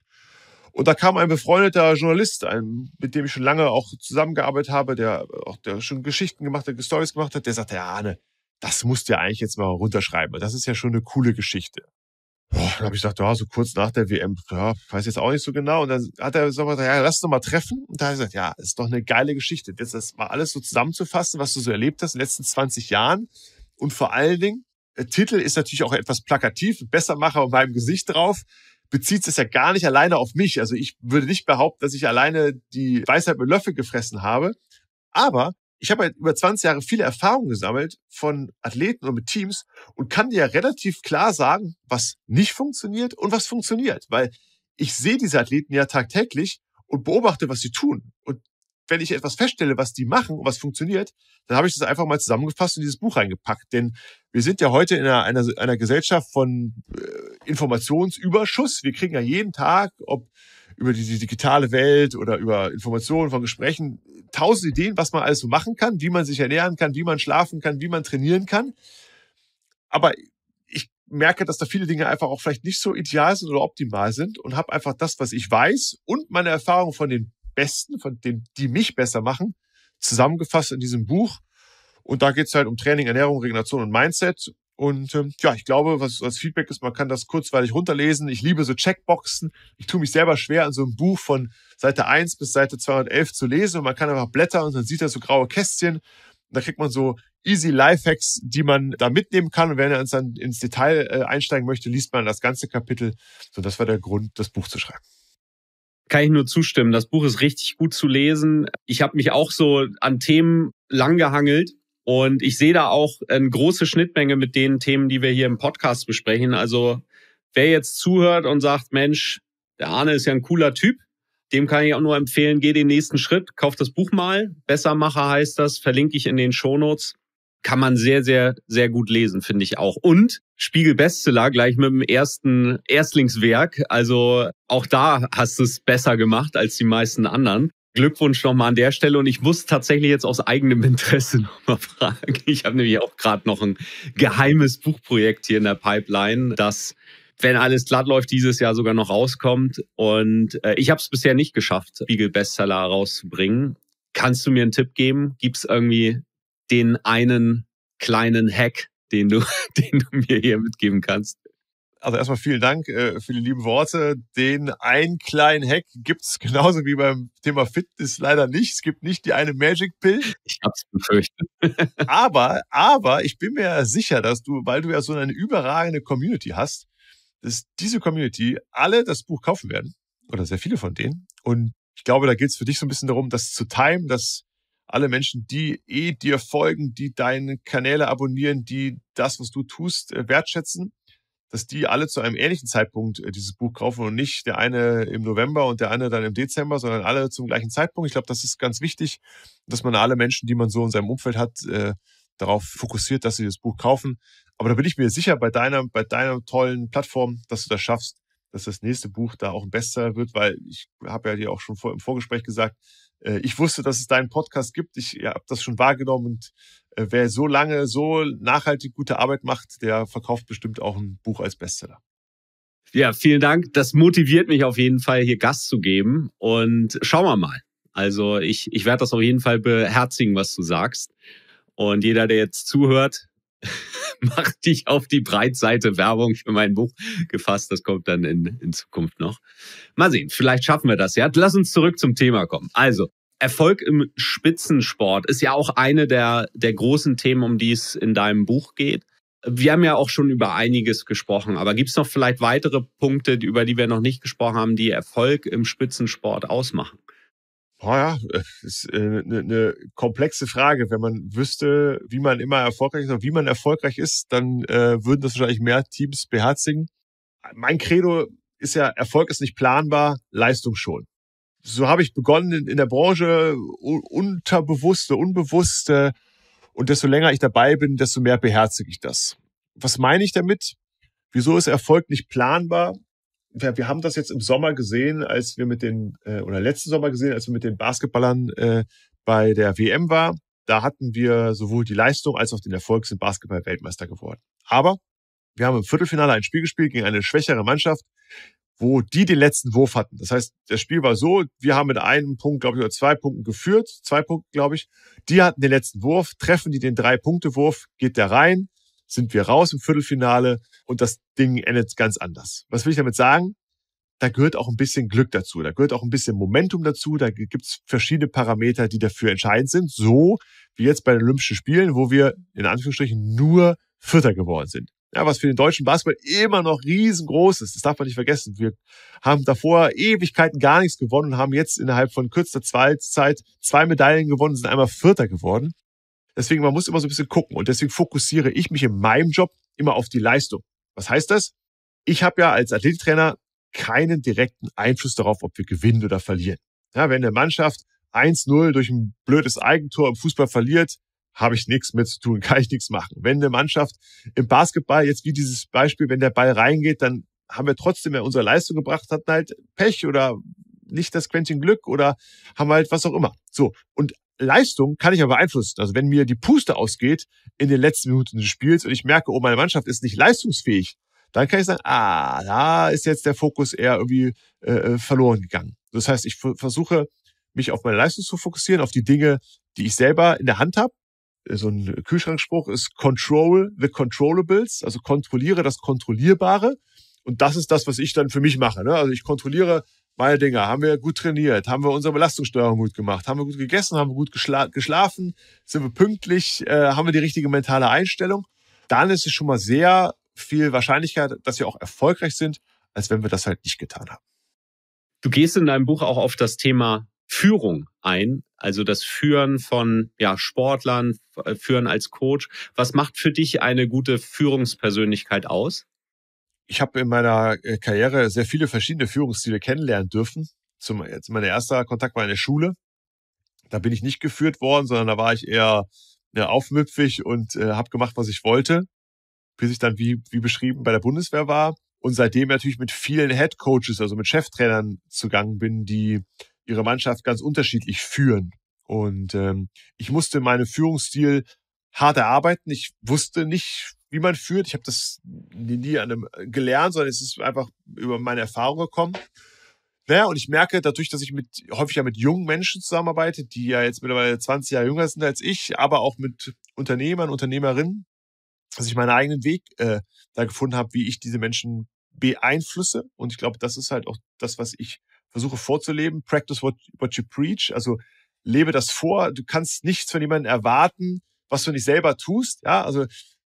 Und da kam ein befreundeter Journalist, ein, mit dem ich schon lange auch zusammengearbeitet habe, der auch der schon Geschichten gemacht hat, Stories gemacht hat, der sagte, ja, Arne, das musst du ja eigentlich jetzt mal runterschreiben. Das ist ja schon eine coole Geschichte. Boah, dann habe ich gedacht, ja, so kurz nach der WM, ja, weiß jetzt auch nicht so genau. Und dann hat er so gesagt, ja, lass doch mal treffen. Und da hat er gesagt, ja, ist doch eine geile Geschichte. Das, das mal alles so zusammenzufassen, was du so erlebt hast in den letzten 20 Jahren. Und vor allen Dingen, Titel ist natürlich auch etwas plakativ, Bessermacher und meinem Gesicht drauf, bezieht es ja gar nicht alleine auf mich. Also ich würde nicht behaupten, dass ich alleine die Weisheit mit Löffel gefressen habe. Aber ich habe halt über 20 Jahre viele Erfahrungen gesammelt von Athleten und mit Teams und kann dir relativ klar sagen, was nicht funktioniert und was funktioniert, weil ich sehe diese Athleten ja tagtäglich und beobachte, was sie tun. Und wenn ich etwas feststelle, was die machen und was funktioniert, dann habe ich das einfach mal zusammengefasst und dieses Buch reingepackt. Denn wir sind ja heute in einer, einer, einer Gesellschaft von äh, Informationsüberschuss. Wir kriegen ja jeden Tag, ob über die, digitale Welt oder über Informationen von Gesprächen, tausend Ideen, was man alles so machen kann, wie man sich ernähren kann, wie man schlafen kann, wie man trainieren kann. Aber ich merke, dass da viele Dinge einfach auch vielleicht nicht so ideal sind oder optimal sind und habe einfach das, was ich weiß und meine Erfahrung von den Besten, von denen, die mich besser machen, zusammengefasst in diesem Buch. Und da geht es halt um Training, Ernährung, Regeneration und Mindset. Und ähm, ja, ich glaube, was als Feedback ist, man kann das kurzweilig runterlesen. Ich liebe so Checkboxen. Ich tue mich selber schwer, an so einem Buch von Seite 1 bis Seite 211 zu lesen. Und man kann einfach blättern und dann sieht er so graue Kästchen. Und da kriegt man so easy Lifehacks, die man da mitnehmen kann. Und wenn er uns dann ins Detail äh, einsteigen möchte, liest man das ganze Kapitel. So, das war der Grund, das Buch zu schreiben kann ich nur zustimmen. Das Buch ist richtig gut zu lesen. Ich habe mich auch so an Themen langgehangelt, und ich sehe da auch eine große Schnittmenge mit den Themen, die wir hier im Podcast besprechen. Also wer jetzt zuhört und sagt, Mensch, der Arne ist ja ein cooler Typ, dem kann ich auch nur empfehlen, geh den nächsten Schritt, kauf das Buch mal. Bessermacher heißt das, verlinke ich in den Shownotes. Kann man sehr, sehr, sehr gut lesen, finde ich auch. Und Spiegel Bestseller gleich mit dem ersten Erstlingswerk. Also auch da hast du es besser gemacht als die meisten anderen. Glückwunsch nochmal an der Stelle. Und ich muss tatsächlich jetzt aus eigenem Interesse <laughs> nochmal fragen. Ich habe nämlich auch gerade noch ein geheimes Buchprojekt hier in der Pipeline, das, wenn alles glatt läuft, dieses Jahr sogar noch rauskommt. Und äh, ich habe es bisher nicht geschafft, Spiegel Bestseller rauszubringen. Kannst du mir einen Tipp geben? Gibt es irgendwie den einen kleinen Hack, den du, <laughs> den du mir hier mitgeben kannst? also erstmal vielen Dank äh, für die lieben Worte. Den einen kleinen Hack gibt's genauso wie beim Thema Fitness leider nicht. Es gibt nicht die eine Magic Pill. Ich hab's befürchtet. <laughs> aber, aber ich bin mir sicher, dass du, weil du ja so eine überragende Community hast, dass diese Community alle das Buch kaufen werden. Oder sehr viele von denen. Und ich glaube, da geht's für dich so ein bisschen darum, das zu timen, dass alle Menschen, die eh dir folgen, die deine Kanäle abonnieren, die das, was du tust, äh, wertschätzen dass die alle zu einem ähnlichen Zeitpunkt äh, dieses Buch kaufen und nicht der eine im November und der andere dann im Dezember, sondern alle zum gleichen Zeitpunkt. Ich glaube, das ist ganz wichtig, dass man alle Menschen, die man so in seinem Umfeld hat, äh, darauf fokussiert, dass sie das Buch kaufen. Aber da bin ich mir sicher, bei deiner, bei deiner tollen Plattform, dass du das schaffst, dass das nächste Buch da auch ein Bestseller wird, weil ich habe ja dir auch schon vor, im Vorgespräch gesagt, äh, ich wusste, dass es deinen Podcast gibt. Ich habe das schon wahrgenommen und äh, wer so lange so nachhaltig gute Arbeit macht, der verkauft bestimmt auch ein Buch als Bestseller. Ja, vielen Dank. Das motiviert mich auf jeden Fall, hier Gast zu geben. Und schauen wir mal. Also ich, ich werde das auf jeden Fall beherzigen, was du sagst. Und jeder, der jetzt zuhört, <laughs> macht dich auf die Breitseite Werbung für mein Buch gefasst. Das kommt dann in, in Zukunft noch. Mal sehen, vielleicht schaffen wir das. Ja, lass uns zurück zum Thema kommen. Also, Erfolg im Spitzensport ist ja auch eine der, der großen Themen, um die es in deinem Buch geht. Wir haben ja auch schon über einiges gesprochen, aber gibt es noch vielleicht weitere Punkte, über die wir noch nicht gesprochen haben, die Erfolg im Spitzensport ausmachen? Oh ja, äh, ist eine, äh, eine komplexe Frage. Wenn man wüsste, wie man immer erfolgreich ist und wie man erfolgreich ist, dann äh, würden das wahrscheinlich mehr Teams beherzigen. Mein Credo ist ja, Erfolg ist nicht planbar, Leistung schon so habe ich begonnen in, in der Branche, unterbewusste, unbewusste. Und desto länger ich dabei bin, desto mehr beherzige ich das. Was meine ich damit? Wieso ist Erfolg nicht planbar? Wir, wir haben das jetzt im Sommer gesehen, als wir mit den, äh, oder letzten Sommer gesehen, als wir mit den Basketballern äh, bei der WM war. Da hatten wir sowohl die Leistung als auch den Erfolg, sind Basketball-Weltmeister geworden. Aber wir haben im Viertelfinale ein Spiel gespielt gegen eine schwächere Mannschaft, wo die den letzten Wurf hatten. Das heißt, das Spiel war so, wir haben mit einem Punkt, glaube ich, oder zwei Punkten geführt, zwei Punkte, glaube ich. Die hatten den letzten Wurf, treffen die den Drei-Punkte-Wurf, geht der rein, sind wir raus im Viertelfinale und das Ding endet ganz anders. Was will ich damit sagen? Da gehört auch ein bisschen Glück dazu, da gehört auch ein bisschen Momentum dazu, da gibt es verschiedene Parameter, die dafür entscheidend sind, so wie jetzt bei den Olympischen Spielen, wo wir in Anführungsstrichen nur Vierter geworden sind ja, was für den deutschen Basketball immer noch riesengroß ist. Das darf man nicht vergessen. Wir haben davor Ewigkeiten gar nichts gewonnen und haben jetzt innerhalb von kürzester Zeit zwei Medaillen gewonnen, sind einmal Vierter geworden. Deswegen, man muss immer so ein bisschen gucken. Und deswegen fokussiere ich mich in meinem Job immer auf die Leistung. Was heißt das? Ich habe ja als Athletiktrainer keinen direkten Einfluss darauf, ob wir gewinnen oder verlieren. Ja, wenn eine Mannschaft 1-0 durch ein blödes Eigentor im Fußball verliert, habe ich nichts mit zu tun, <laughs> kann ich nichts machen. Wenn eine Mannschaft im Basketball, jetzt wie dieses Beispiel, wenn der Ball reingeht, dann haben wir trotzdem mehr unsere Leistung gebracht, hatten halt Pech oder nicht das Quäntchen Glück oder haben halt was auch immer. So. Und Leistung kann ich aber beeinflussen. Also wenn mir die Puste ausgeht in den letzten Minuten des Spiels und ich merke, oh, meine Mannschaft ist nicht leistungsfähig, dann kann ich sagen, ah, da ist jetzt der Fokus eher irgendwie äh, äh verloren gegangen. Das heißt, ich versuche mich auf meine Leistung zu fokussieren, auf die Dinge, die ich selber in der Hand habe so ein Kühlschrankspruch ist Control the Controllables, also kontrolliere das Kontrollierbare. Und das ist das, was ich dann für mich mache. Ne? Also ich kontrolliere meine Dinger. Haben wir gut trainiert? Haben wir unsere Belastungssteuerung gut gemacht? Haben wir gut gegessen? Haben wir gut geschla geschlafen? Sind wir pünktlich? Äh, haben wir die richtige mentale Einstellung? Dann ist es schon mal sehr viel Wahrscheinlichkeit, dass wir auch erfolgreich sind, als wenn wir das halt nicht getan haben. Du gehst in deinem Buch auch auf das Thema Führung ein also das Führen von ja, Sportlern, äh, Führen als Coach. Was macht für dich eine gute Führungspersönlichkeit aus? Ich habe in meiner äh, Karriere sehr viele verschiedene Führungsstile kennenlernen dürfen. Zum, jetzt mein erster Kontakt war in der Schule. Da bin ich nicht geführt worden, sondern da war ich eher ja, aufmüpfig und äh, habe gemacht, was ich wollte, bis ich dann, wie, wie beschrieben, bei der Bundeswehr war und seitdem natürlich mit vielen Headcoaches, also mit Cheftrainern zugangen bin, die ihre Mannschaft ganz unterschiedlich führen. Und ähm, ich musste meinen Führungsstil hart erarbeiten. Ich wusste nicht, wie man führt. Ich habe das nie, nie an einem äh, gelernt, sondern es ist einfach über meine Erfahrung gekommen. Naja, und ich merke dadurch, dass ich mit, häufig mit jungen Menschen zusammenarbeite, die ja jetzt mittlerweile 20 Jahre jünger sind als ich, aber auch mit Unternehmern, Unternehmerinnen, dass ich meinen eigenen Weg äh, da gefunden habe, wie ich diese Menschen beeinflusse. Und ich glaube, das ist halt auch das, was ich versuche vorzuleben. Practice what, what you preach. Also lebe das vor. Du kannst nichts von jemandem erwarten, was du nicht selber tust. Ja, also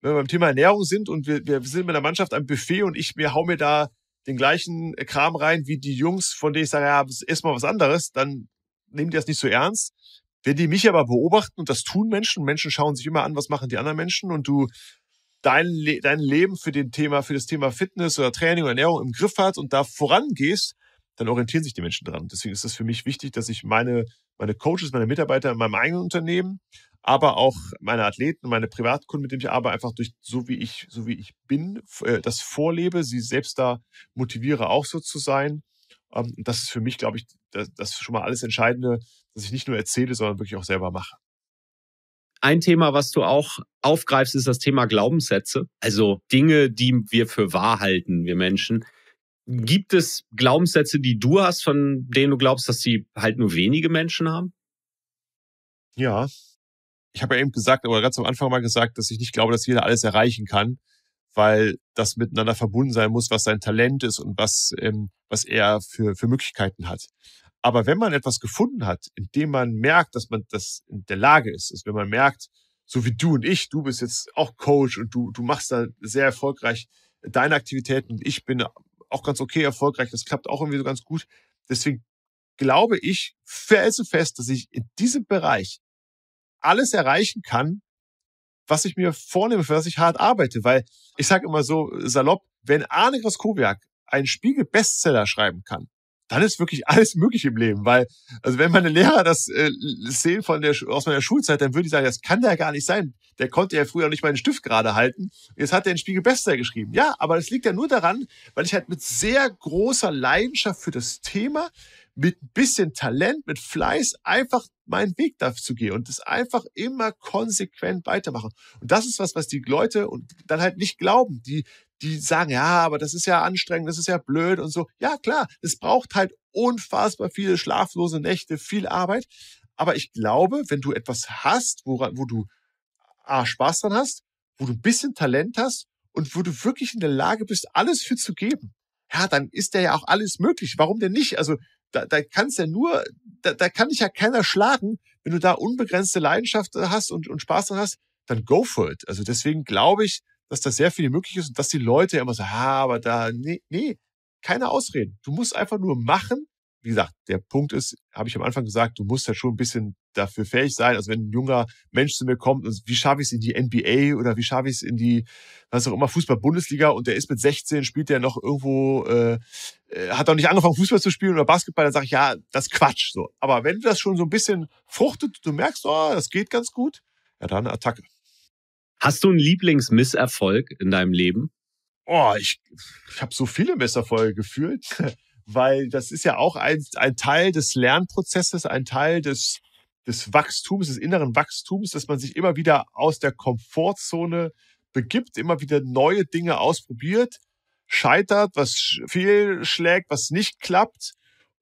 wenn wir beim Thema Ernährung sind und wir, wir sind mit der Mannschaft am Buffet und ich mir hau mir da den gleichen äh, Kram rein wie die Jungs, von denen ich sage, ja, ess mal was anderes, dann nehmen die das nicht so ernst. Wenn die mich aber beobachten, und das tun Menschen, Menschen schauen sich immer an, was machen die anderen Menschen, und du dein, Le dein Leben für, den Thema, für das Thema Fitness oder Training oder Ernährung im Griff hast und da vorangehst, dann orientieren sich die Menschen dran. Deswegen ist es für mich wichtig, dass ich meine, meine Coaches, meine Mitarbeiter in meinem eigenen Unternehmen, aber auch meine Athleten, meine Privatkunden, mit denen ich arbeite, einfach durch, so wie ich, so wie ich bin, äh, das vorlebe, sie selbst da motiviere, auch so zu sein. Ähm, und das ist für mich, glaube ich, das, das schon mal alles Entscheidende, dass ich nicht nur erzähle, sondern wirklich auch selber mache. Ein Thema, was du auch aufgreifst, ist das Thema Glaubenssätze. Also Dinge, die wir für wahr halten, wir Menschen. Gibt es Glaubenssätze, die du hast, von denen du glaubst, dass sie halt nur wenige Menschen haben? Ja. Ich habe ja eben gesagt, aber ganz am Anfang mal gesagt, dass ich nicht glaube, dass jeder alles erreichen kann, weil das miteinander verbunden sein muss, was sein Talent ist und was, ähm, was er für, für Möglichkeiten hat. Aber wenn man etwas gefunden hat, in dem man merkt, dass man das in der Lage ist, ist wenn man merkt, so wie du und ich, du bist jetzt auch Coach und du, du machst da sehr erfolgreich deine Aktivitäten und ich bin auch ganz okay erfolgreich. Das klappt auch irgendwie so ganz gut. Deswegen glaube ich felsenfest, dass ich in diesem Bereich alles erreichen kann, was ich mir vornehme, für was ich hart arbeite. Weil ich sage immer so salopp, wenn Arne Graskowiak einen Spiegel-Bestseller schreiben kann, dann ist wirklich alles möglich im Leben. Weil, also wenn meine Lehrer das äh, sehen von der, aus meiner Schulzeit, dann würde ich sagen, das kann der gar nicht sein. Der konnte ja früher nicht meinen Stift gerade halten. Jetzt hat er den Spiegel Bestseller geschrieben. Ja, aber das liegt ja nur daran, weil ich halt mit sehr großer Leidenschaft für das Thema, mit ein bisschen Talent, mit Fleiß einfach meinen Weg dazu gehe und das einfach immer konsequent weitermache. Und das ist was, was die Leute und dann halt nicht glauben. Die die sagen, ja, aber das ist ja anstrengend, das ist ja blöd und so. Ja, klar, es braucht halt unfassbar viele schlaflose Nächte, viel Arbeit. Aber ich glaube, wenn du etwas hast, woran, wo du A, Spaß dran hast, wo du ein bisschen Talent hast und wo du wirklich in der Lage bist, alles für zu geben, ja, dann ist der ja auch alles möglich. Warum denn nicht? Also da, da kannst ja nur, da, da kann dich ja keiner schlagen, wenn du da unbegrenzte Leidenschaft äh, hast und, und Spaß dran hast, dann go for it. Also deswegen glaube ich, dass da sehr viel möglich ist und dass die Leute immer so, ah, aber da, nee, nee, keine Ausreden. Du musst einfach nur machen. Wie gesagt, der Punkt ist, habe ich am Anfang gesagt, du musst ja halt schon ein bisschen dafür fähig sein. Also wenn ein junger Mensch zu mir kommt und wie schaffe ich es in die NBA oder wie schaffe ich es in die, was auch immer, Fußball-Bundesliga und der ist mit 16, spielt der noch irgendwo, äh, äh hat auch nicht angefangen, Fußball zu spielen oder Basketball, dann sage ich, ja, das Quatsch. So. Aber wenn du das schon so ein bisschen fruchtet, du merkst, oh, das geht ganz gut, ja, dann Attacke. Hast du einen Lieblingsmisserfolg in deinem Leben? Oh, ich, ich habe so viele Misserfolge gefühlt, <laughs> weil das ist ja auch ein, ein Teil des Lernprozesses, ein Teil des, des Wachstums, des inneren Wachstums, dass man sich immer wieder aus der Komfortzone begibt, immer wieder neue Dinge ausprobiert, scheitert, was fehlschlägt, was nicht klappt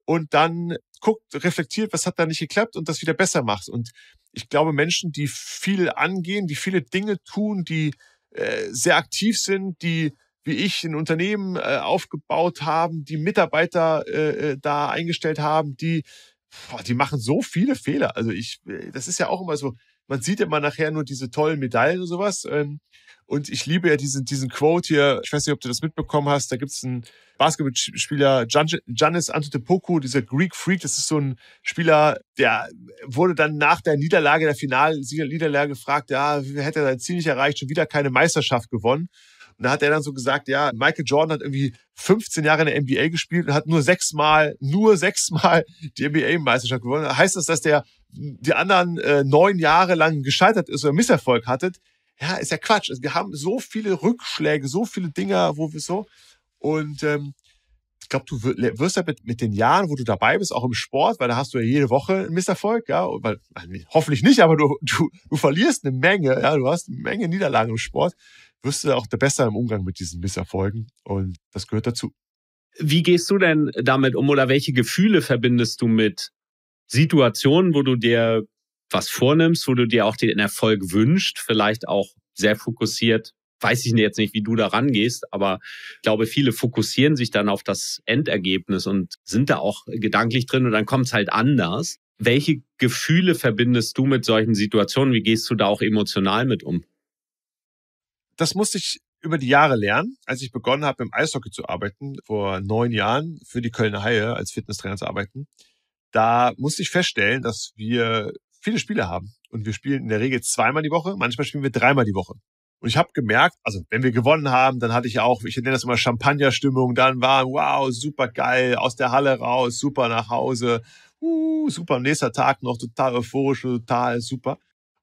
und dann guckt, reflektiert, was hat da nicht geklappt und das wieder besser macht. Und ich glaube, Menschen, die viel angehen, die viele Dinge tun, die äh, sehr aktiv sind, die wie ich ein Unternehmen äh, aufgebaut haben, die Mitarbeiter äh, äh da eingestellt haben, die boah, die machen so viele Fehler. Also ich, äh, das ist ja auch immer so. Man sieht immer nachher nur diese tollen Medaillen und sowas. Ähm, und ich liebe ja diesen, diesen Quote hier, ich weiß nicht, ob du das mitbekommen hast, da gibt es einen Basketballspieler, Giannis Antetokounmpo, dieser Greek Freak, das ist so ein Spieler, der wurde dann nach der Niederlage, der Final-Niederlage gefragt, ja, hätte er sein Ziel nicht erreicht, schon wieder keine Meisterschaft gewonnen. Und da hat er dann so gesagt, ja, Michael Jordan hat irgendwie 15 Jahre in der NBA gespielt und hat nur sechsmal, nur sechsmal die NBA-Meisterschaft gewonnen. Heißt das, dass der die anderen äh, neun Jahre lang gescheitert ist oder Misserfolg hattet? ja, ist ja Quatsch. Also wir haben so viele Rückschläge, so viele Dinger, wo wir so. Und ähm, ich glaube, du wirst ja halt mit, mit den Jahren, wo du dabei bist, auch im Sport, weil da hast du ja jede Woche einen Misserfolg, ja, weil, hoffentlich nicht, aber du, du, du verlierst eine Menge, ja, du hast eine Menge Niederlagen im Sport, wirst du auch besser im Umgang mit diesen Misserfolgen und das gehört dazu. Wie gehst du denn damit um oder welche Gefühle verbindest du mit Situationen, wo du dir was vornimmst, wo du dir auch den Erfolg wünscht, vielleicht auch sehr fokussiert. Weiß ich jetzt nicht, wie du da rangehst, aber ich glaube, viele fokussieren sich dann auf das Endergebnis und sind da auch gedanklich drin und dann kommt es halt anders. Welche Gefühle verbindest du mit solchen Situationen? Wie gehst du da auch emotional mit um? Das musste ich über die Jahre lernen, als ich begonnen habe, im Eishockey zu arbeiten, vor neun Jahren für die Kölner Haie als Fitnesstrainer zu arbeiten, da musste ich feststellen, dass wir viele Spiele haben. Und wir spielen in der Regel zweimal die Woche, manchmal spielen wir dreimal die Woche. Und ich habe gemerkt, also wenn wir gewonnen haben, dann hatte ich auch, ich nenne das immer Champagnerstimmung, dann war wow, super geil, aus der Halle raus, super nach Hause, uh, super am nächsten Tag noch total euphorisch, total super.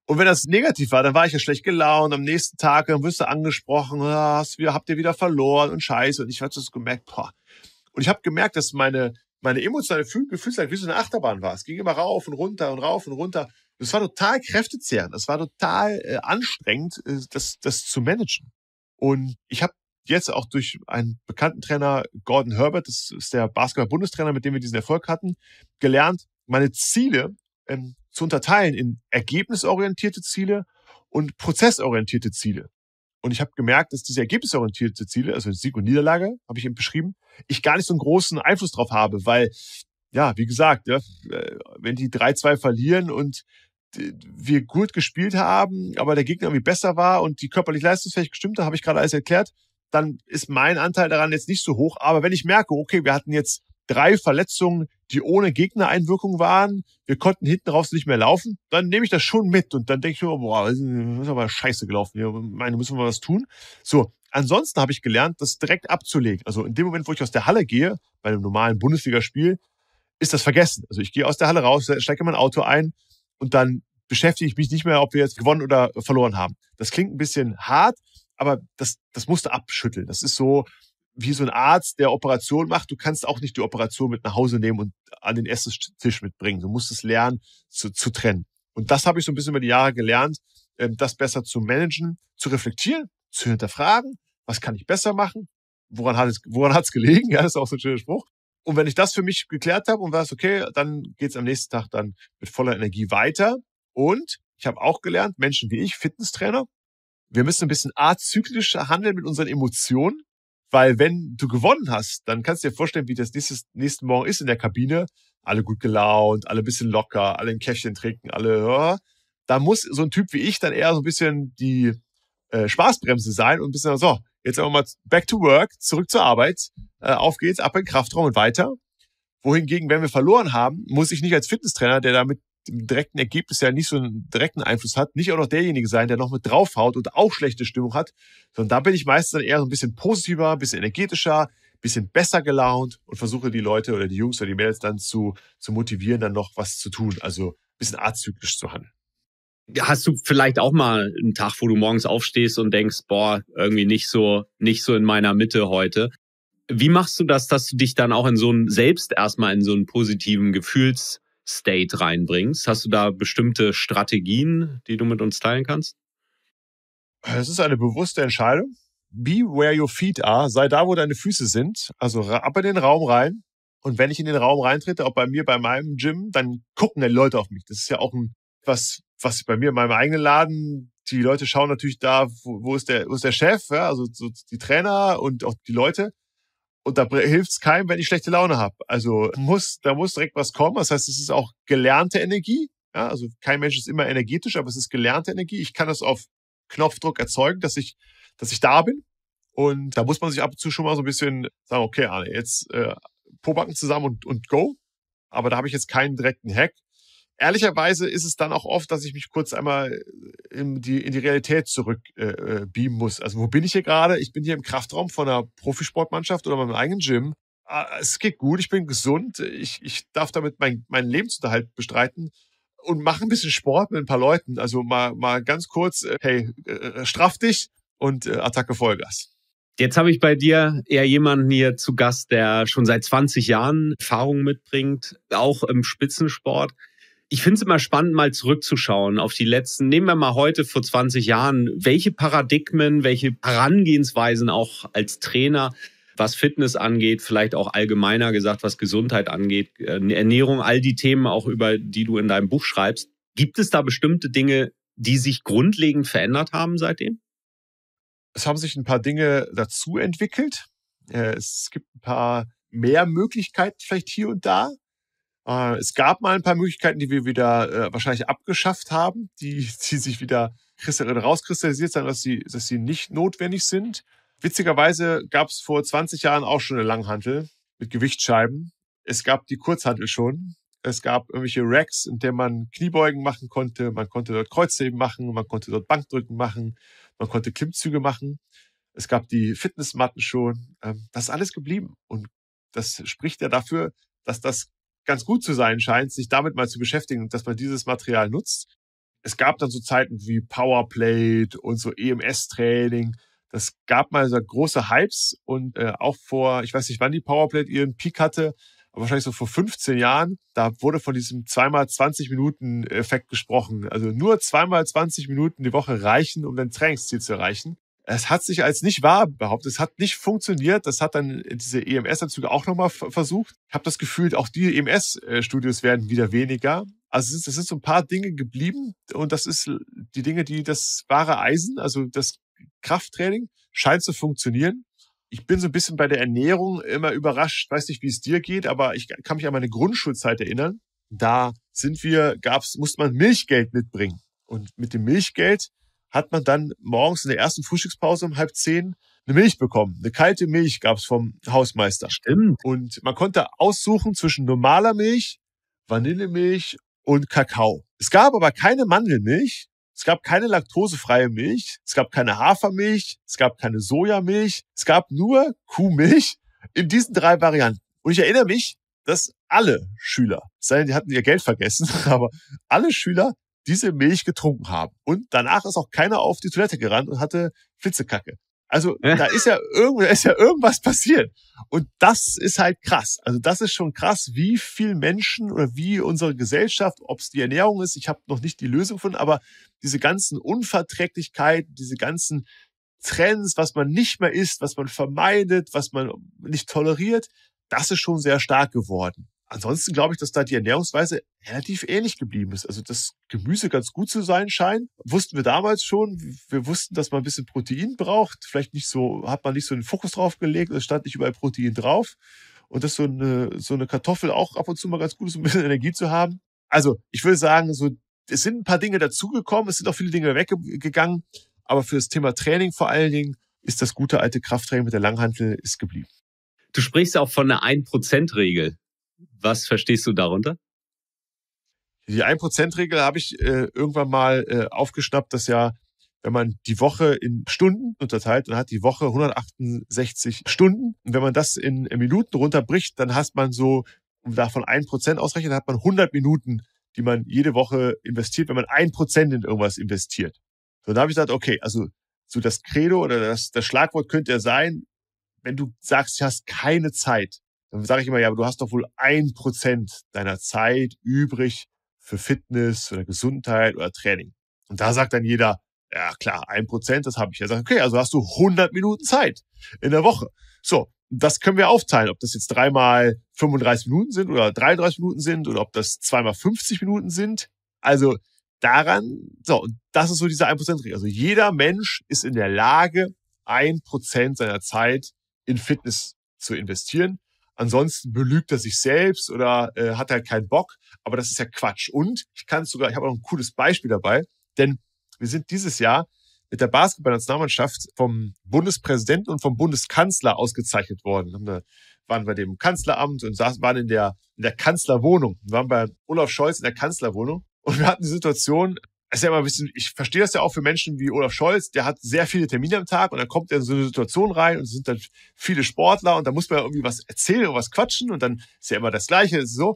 Und wenn das negativ war, dann war ich ja schlecht gelaunt. Am nächsten Tag dann wirst du angesprochen, ah, hast, habt ihr wieder verloren und scheiße. Und ich habe das gemerkt, boah. Und ich habe gemerkt, dass meine meine emotionale Gefühlslage wie so eine Achterbahn war. Es ging immer rauf und runter und rauf und runter. Es war total kräftezehrend. Es war total äh, anstrengend, äh, das, das zu managen. Und ich habe jetzt auch durch einen bekannten Trainer, Gordon Herbert, das ist der Basketball-Bundestrainer, mit dem wir diesen Erfolg hatten, gelernt, meine Ziele ähm, zu unterteilen in ergebnisorientierte Ziele und prozessorientierte Ziele. Und ich habe gemerkt, dass diese ergebnisorientierte Ziele, also Sieg und Niederlage, habe ich eben beschrieben, ich gar nicht so einen großen Einfluss drauf habe, weil, ja, wie gesagt, ja, äh, wenn die 3-2 verlieren und wir gut gespielt haben, aber der Gegner irgendwie besser war und die körperlich leistungsfähig gestimmte, habe ich gerade alles erklärt, dann ist mein Anteil daran jetzt nicht so hoch. Aber wenn ich merke, okay, wir hatten jetzt drei Verletzungen, die ohne Gegnereinwirkung waren. Wir konnten hinten raus nicht mehr laufen. Dann nehme ich das schon mit und dann denke ich mir, boah, das ist aber scheiße gelaufen. Ich meine, müssen wir was tun. So. Ansonsten habe ich gelernt, das direkt abzulegen. Also in dem Moment, wo ich aus der Halle gehe, bei einem normalen Bundesligaspiel, ist das vergessen. Also ich gehe aus der Halle raus, steige mein Auto ein und dann beschäftige ich mich nicht mehr, ob wir jetzt gewonnen oder verloren haben. Das klingt ein bisschen hart, aber das, das musste abschütteln. Das ist so, wie so ein Arzt, der Operation macht, du kannst auch nicht die Operation mit nach Hause nehmen und an den Essenstisch mitbringen. Du musst es lernen zu, zu trennen. Und das habe ich so ein bisschen über die Jahre gelernt, ähm, das besser zu managen, zu reflektieren, zu hinterfragen, was kann ich besser machen, woran hat es, woran hat es gelegen, <laughs> ja, das ist auch so ein schöner Spruch. Und wenn ich das für mich geklärt habe und weiß, okay, dann geht es am nächsten Tag dann mit voller Energie weiter. Und ich habe auch gelernt, Menschen wie ich, Fitnesstrainer, wir müssen ein bisschen azyklisch handeln mit unseren Emotionen. Weil wenn du gewonnen hast, dann kannst du dir vorstellen, wie das nächstes, nächsten Morgen ist in der Kabine. Alle gut gelaunt, alle bisschen locker, alle ein Käffchen trinken, alle. Oh. Da muss so ein Typ wie ich dann eher so ein bisschen die äh, Spaßbremse sein und ein bisschen so, jetzt aber mal back to work, zurück zur Arbeit, äh, auf geht's, ab in den Kraftraum und weiter. Wohingegen, wenn wir verloren haben, muss ich nicht als Fitnesstrainer, der damit im direkten Ergebnis ja nicht so einen direkten Einfluss hat, nicht auch noch derjenige sein, der noch mit draufhaut und auch schlechte Stimmung hat, sondern da bin ich meistens dann eher so ein bisschen positiver, ein bisschen energetischer, ein bisschen besser gelaunt und versuche die Leute oder die Jungs oder die Mädels dann zu, zu motivieren, dann noch was zu tun, also ein bisschen azyklisch zu handeln. Hast du vielleicht auch mal einen Tag, wo du morgens aufstehst und denkst, boah, irgendwie nicht so, nicht so in meiner Mitte heute? Wie machst du das, dass du dich dann auch in so einem, selbst erstmal in so einem positiven Gefühls, State reinbringst. Hast du da bestimmte Strategien, die du mit uns teilen kannst? Es ist eine bewusste Entscheidung. Be where your feet are, sei da, wo deine Füße sind. Also ab in den Raum rein. Und wenn ich in den Raum reintrete, auch bei mir, bei meinem Gym, dann gucken die Leute auf mich. Das ist ja auch ein, was, was bei mir in meinem eigenen Laden, die Leute schauen natürlich da, wo, wo ist der, wo ist der Chef, ja? also so die Trainer und auch die Leute. Und da hilft's keinem, wenn ich schlechte Laune habe. Also mhm. muss, da muss direkt was kommen. Das heißt, es ist auch gelernte Energie. Ja, also kein Mensch ist immer energetisch, aber es ist gelernte Energie. Ich kann das auf Knopfdruck erzeugen, dass ich, dass ich da bin. Und da muss man sich ab und zu schon mal so ein bisschen sagen, okay, Arne, jetzt äh, Pobacken zusammen und, und go. Aber da habe ich jetzt keinen direkten Hack ehrlicherweise ist es dann auch oft, dass ich mich kurz einmal in die, in die Realität zurückbeamen äh, äh, beamen muss. Also wo bin ich hier gerade? Ich bin hier im Kraftraum von einer Profisportmannschaft oder meinem eigenen Gym. Ah, es geht gut, ich bin gesund, ich, ich darf damit mein, meinen Lebensunterhalt bestreiten und mache ein bisschen Sport mit ein paar Leuten. Also mal, mal ganz kurz, äh, hey, äh, straff dich und äh, Attacke Vollgas. Jetzt habe ich bei dir eher jemanden hier zu Gast, der schon seit 20 Jahren Erfahrung mitbringt, auch im Spitzensport ich finde es immer spannend, mal zurückzuschauen auf die letzten, nehmen wir mal heute vor 20 Jahren, welche Paradigmen, welche Herangehensweisen auch als Trainer, was Fitness angeht, vielleicht auch allgemeiner gesagt, was Gesundheit angeht, äh, Ernährung, all die Themen auch über die du in deinem Buch schreibst. Gibt es da bestimmte Dinge, die sich grundlegend verändert haben seitdem? Es haben sich ein paar Dinge dazu entwickelt. Äh, es gibt ein paar mehr Möglichkeiten vielleicht hier und da. Äh, es gab mal ein paar Möglichkeiten, die wir wieder äh, wahrscheinlich abgeschafft haben, die, <laughs> die sich wieder rauskristallisiert haben, dass sie, dass sie nicht notwendig sind. Witzigerweise gab es vor 20 Jahren auch schon eine Langhantel mit Gewichtsscheiben. Es gab die Kurzhantel schon. Es gab irgendwelche Racks, in denen man Kniebeugen machen konnte. Man konnte dort Kreuzheben machen. Man konnte dort Bankdrücken machen. Man konnte Klimmzüge machen. Es gab die Fitnessmatten schon. Ähm, das ist alles geblieben. Und das spricht ja dafür, dass das ganz gut zu sein scheint, sich damit mal zu beschäftigen, dass man dieses Material nutzt. Es gab dann so Zeiten wie Powerplate und so EMS-Training. Das gab mal so große Hypes und äh, auch vor, ich weiß nicht, wann die Powerplate ihren Peak hatte, aber wahrscheinlich so vor 15 Jahren, da wurde von diesem zweimal 20 Minuten Effekt gesprochen. Also nur zweimal 20 Minuten die Woche reichen, um dein Trainingsziel zu erreichen es hat sich als nicht wahr behauptet. Es hat nicht funktioniert. Das hat dann diese EMS-Anzüge auch nochmal versucht. Ich habe das Gefühl, auch die EMS-Studios werden wieder weniger. Also es, es sind so ein paar Dinge geblieben und das ist die Dinge, die das wahre Eisen, also das Krafttraining, scheint zu funktionieren. Ich bin so ein bisschen bei der Ernährung immer überrascht. weiß nicht, wie es dir geht, aber ich kann mich an meine Grundschulzeit erinnern. Da sind wir, gab's, musste man Milchgeld mitbringen. Und mit dem Milchgeld hat man dann morgens in der ersten Frühstückspause um halb zehn eine Milch bekommen. Eine kalte Milch gab es vom Hausmeister. Stimmt. Und man konnte aussuchen zwischen normaler Milch, Vanillemilch und Kakao. Es gab aber keine Mandelmilch, es gab keine laktosefreie Milch, es gab keine Hafermilch, es gab keine Sojamilch, es gab nur Kuhmilch in diesen drei Varianten. Und ich erinnere mich, dass alle Schüler, sei denn, die hatten ihr Geld vergessen, <laughs> aber alle Schüler diese Milch getrunken haben. Und danach ist auch keiner auf die Toilette gerannt und hatte Flitzekacke. Also da ist ja, irgend, ist ja irgendwas passiert. Und das ist halt krass. Also das ist schon krass, wie viel Menschen oder wie unsere Gesellschaft, ob es die Ernährung ist, ich habe noch nicht die Lösung von, aber diese ganzen Unverträglichkeiten, diese ganzen Trends, was man nicht mehr isst, was man vermeidet, was man nicht toleriert, das ist schon sehr stark geworden ansonsten glaube ich, dass da die Ernährungsweise relativ ähnlich geblieben ist. Also das Gemüse ganz gut zu sein scheint, wussten wir damals schon. Wir wussten, dass man ein bisschen Protein braucht. Vielleicht nicht so, hat man nicht so den Fokus drauf gelegt, es stand nicht überall Protein drauf. Und dass so eine, so eine Kartoffel auch ab und zu mal ganz gut ist, um ein bisschen Energie zu haben. Also ich würde sagen, so, es sind ein paar Dinge dazugekommen, es sind auch viele Dinge weggegangen. Aber für das Thema Training vor allen Dingen ist das gute alte Krafttraining mit der Langhantel ist geblieben. Du sprichst auch von einer 1%-Regel. Was verstehst du darunter? Die 1%-Regel habe ich äh, irgendwann mal äh, aufgeschnappt, dass ja, wenn man die Woche in Stunden unterteilt, dann hat die Woche 168 Stunden. Und wenn man das in, in Minuten runterbricht, dann hast man so, um davon 1% ausrechnet, hat man 100 Minuten, die man jede Woche investiert, wenn man 1% in irgendwas investiert. So, da habe ich gesagt, okay, also so das Credo oder das, das Schlagwort könnte ja sein, wenn du sagst, du hast keine Zeit, dann sage ich immer, ja, aber du hast doch wohl ein Prozent deiner Zeit übrig für Fitness oder Gesundheit oder Training. Und da sagt dann jeder, ja klar, ein Prozent, das habe ich. Er sagt, okay, also hast du 100 Minuten Zeit in der Woche. So, das können wir aufteilen, ob das jetzt dreimal 35 Minuten sind oder 33 Minuten sind oder ob das zweimal 50 Minuten sind. Also daran, so, das ist so diese 1%-Regel. Also jeder Mensch ist in der Lage, ein Prozent seiner Zeit in Fitness zu investieren. Ansonsten belügt er sich selbst oder äh, hat halt keinen Bock. Aber das ist ja Quatsch. Und ich kann sogar, ich habe auch ein cooles Beispiel dabei, denn wir sind dieses Jahr mit der Basketballnationalmannschaft vom Bundespräsidenten und vom Bundeskanzler ausgezeichnet worden. Haben waren bei dem Kanzleramt und saßen, waren in der, in der Kanzlerwohnung. Wir waren bei Olaf Scholz in der Kanzlerwohnung und wir hatten die Situation, ist ja immer ein bisschen, ich verstehe das ja auch für Menschen wie Olaf Scholz, der hat sehr viele Termine am Tag und dann kommt er in so eine Situation rein und es sind dann viele Sportler und da muss man ja irgendwie was erzählen und was quatschen und dann ist ja immer das Gleiche, das so.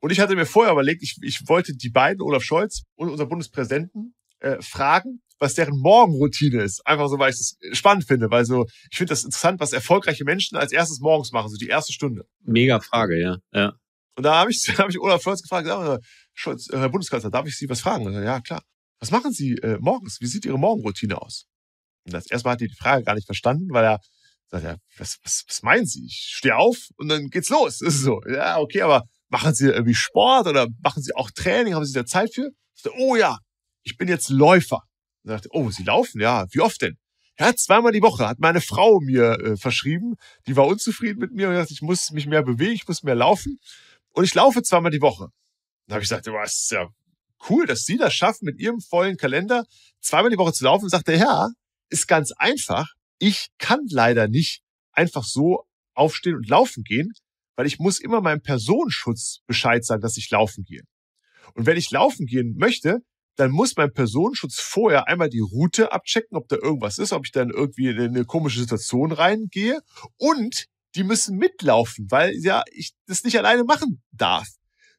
Und ich hatte mir vorher überlegt, ich, ich wollte die beiden, Olaf Scholz und unser Bundespräsidenten, äh, fragen, was deren Morgenroutine ist. Einfach so, weil ich das spannend finde, weil so, ich finde das interessant, was erfolgreiche Menschen als erstes morgens machen, so die erste Stunde. Mega Frage, ja. ja. Und da habe ich, <laughs> da hab ich Olaf Scholz gefragt, sag, Scholz, äh, Herr Bundeskanzler, darf ich Sie was fragen? Ja, klar was machen Sie äh, morgens? Wie sieht Ihre Morgenroutine aus? Und das erste Mal hat er die Frage gar nicht verstanden, weil er sagt, ja, was, was, was meinen Sie? Ich stehe auf und dann geht's los. Das <laughs> ist so, ja, okay, aber machen Sie irgendwie Sport oder machen Sie auch Training? Haben Sie da Zeit für? Sagt, oh ja, ich bin jetzt Läufer. Und sagt, oh, Sie laufen? Ja, wie oft denn? Ja, zweimal die Woche hat meine Frau mir äh, verschrieben. Die war unzufrieden mit mir und gesagt, ich muss mich mehr bewegen, ich muss mehr laufen. Und ich laufe zweimal die Woche. Dann habe ich gesagt, was, ja, cool, dass Sie das schaffen, mit Ihrem vollen Kalender zweimal die Woche zu laufen. sagt er, ja, ist ganz einfach. Ich kann leider nicht einfach so aufstehen und laufen gehen, weil ich muss immer meinem Personenschutz Bescheid sagen, dass ich laufen gehe. Und wenn ich laufen gehen möchte, dann muss mein Personenschutz vorher einmal die Route abchecken, ob da irgendwas ist, ob ich dann irgendwie in eine komische Situation reingehe. Und die müssen mitlaufen, weil ja ich das nicht alleine machen darf.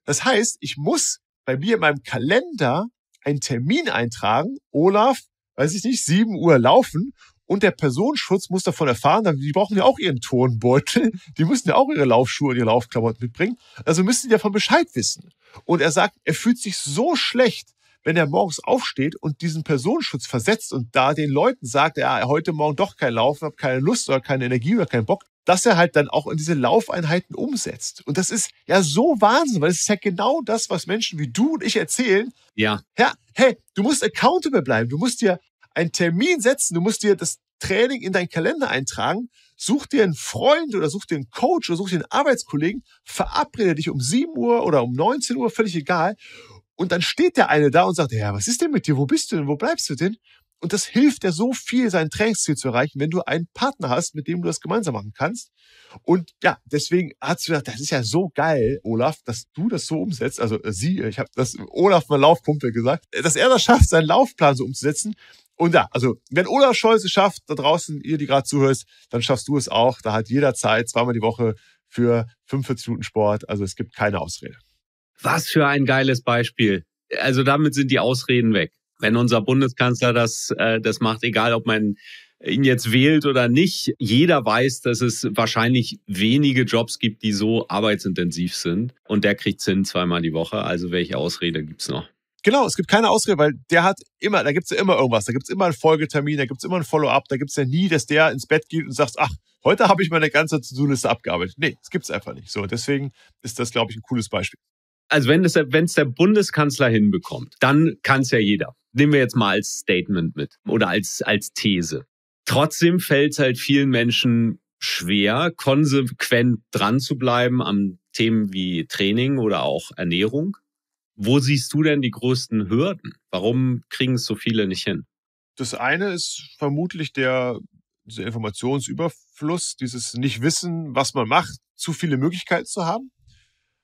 Das heißt, ich muss bei mir in meinem Kalender einen Termin eintragen, Olaf, weiß ich nicht, 7 Uhr laufen und der Personenschutz muss davon erfahren, die brauchen ja auch ihren Turnbeutel, <laughs> die müssen ja auch ihre Laufschuhe und ihre Laufklamotten mitbringen, also müssen die davon Bescheid wissen. Und er sagt, er fühlt sich so schlecht, wenn er morgens aufsteht und diesen Personenschutz versetzt und da den Leuten sagt, ja, heute Morgen doch kein Laufen, habe keine Lust oder keine Energie oder keinen Bock, das er halt dann auch in diese Laufeinheiten umsetzt. Und das ist ja so Wahnsinn, weil es ist ja genau das, was Menschen wie du und ich erzählen. Ja. Ja, hey, du musst accountable bleiben. Du musst dir einen Termin setzen. Du musst dir das Training in deinen Kalender eintragen. Such dir einen Freund oder such dir einen Coach oder such dir einen Arbeitskollegen. Verabrede dich um 7 Uhr oder um 19 Uhr, völlig egal. Und dann steht der eine da und sagt, ja, was ist denn mit dir? Wo bist du denn? Wo bleibst du denn? Und das hilft dir so viel, sein Trainingsziel zu erreichen, wenn du einen Partner hast, mit dem du das gemeinsam machen kannst. Und ja, deswegen hat sie gesagt, das ist ja so geil, Olaf, dass du das so umsetzt. Also äh, sie, äh, ich habe das Olaf mal Laufpumpe gesagt, äh, dass er das schafft, seinen Laufplan so umzusetzen. Und ja, also wenn Olaf Scholz es schafft, da draußen, ihr, die gerade zuhörst, dann schaffst du es auch. Da hat jeder Zeit, zweimal die Woche für 45 Minuten Sport. Also es gibt keine Ausrede. Was für ein geiles Beispiel. Also damit sind die Ausreden weg wenn unser Bundeskanzler das, äh, das macht, egal ob man ihn jetzt wählt oder nicht, jeder weiß, dass es wahrscheinlich wenige Jobs gibt, die so arbeitsintensiv sind. Und der kriegt Zinn zweimal die Woche. Also welche Ausrede gibt's noch? Genau, es gibt keine Ausrede, weil der hat immer, da gibt's ja immer irgendwas, da gibt's immer einen Folgetermin, da gibt's immer ein Follow-up, da gibt's ja nie, dass der ins Bett geht und sagt, ach, heute habe ich meine ganze To-Do-Liste abgearbeitet. Nee, das gibt's einfach nicht. So, deswegen ist das, glaube ich, ein cooles Beispiel also wenn es der, wenn's der Bundeskanzler hinbekommt, dann kann es ja jeder. Nehmen wir jetzt mal als Statement mit oder als, als These. Trotzdem fällt es halt vielen Menschen schwer, konsequent dran zu bleiben an Themen wie Training oder auch Ernährung. Wo siehst du denn die größten Hürden? Warum kriegen es so viele nicht hin? Das eine ist vermutlich der dieser Informationsüberfluss, dieses Nicht-Wissen, was man macht, zu viele Möglichkeiten zu haben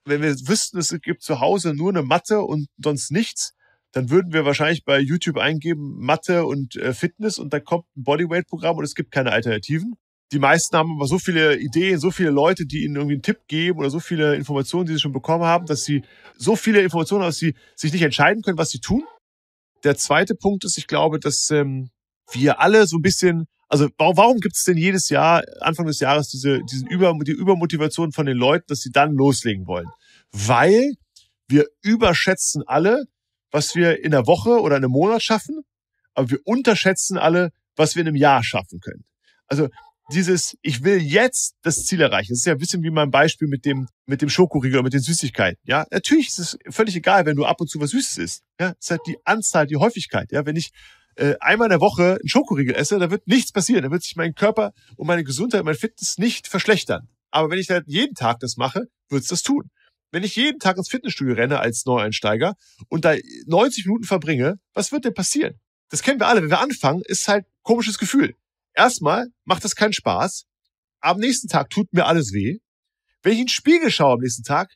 wenn wir wüssten, es gibt zu Hause nur eine Matte und sonst nichts, dann würden wir wahrscheinlich bei YouTube eingeben Mathe und äh, Fitness und da kommt ein Bodyweight-Programm und es gibt keine Alternativen. Die meisten haben aber so viele Ideen, so viele Leute, die ihnen irgendwie einen Tipp geben oder so viele Informationen, die sie schon bekommen haben, dass sie so viele Informationen dass sie sich nicht entscheiden können, was sie tun. Der zweite Punkt ist, ich glaube, dass ähm, wir alle so ein bisschen, also warum gibt es denn jedes Jahr, Anfang des Jahres, diese diesen Über, die Übermotivation von den Leuten, dass sie dann loslegen wollen? Weil wir überschätzen alle, was wir in der Woche oder in einem Monat schaffen, aber wir unterschätzen alle, was wir in einem Jahr schaffen können. Also dieses, ich will jetzt das Ziel erreichen. Das ist ja ein bisschen wie mein Beispiel mit dem, mit dem Schokoriegel mit den Süßigkeiten. Ja, natürlich ist es völlig egal, wenn du ab und zu was Süßes isst. Ja, es ist halt die Anzahl, die Häufigkeit. Ja, wenn ich äh, einmal in der Woche einen Schokoriegel esse, da wird nichts passieren. Da wird sich mein Körper und meine Gesundheit, mein Fitness nicht verschlechtern. Aber wenn ich halt jeden Tag das mache, wird es das tun. Wenn ich jeden Tag ins Fitnessstudio renne als Neueinsteiger und da 90 Minuten verbringe, was wird denn passieren? Das kennen wir alle. Wenn wir anfangen, ist halt komisches Gefühl. Erstmal macht das keinen Spaß. Am nächsten Tag tut mir alles weh. Wenn ich in den Spiegel schaue am nächsten Tag,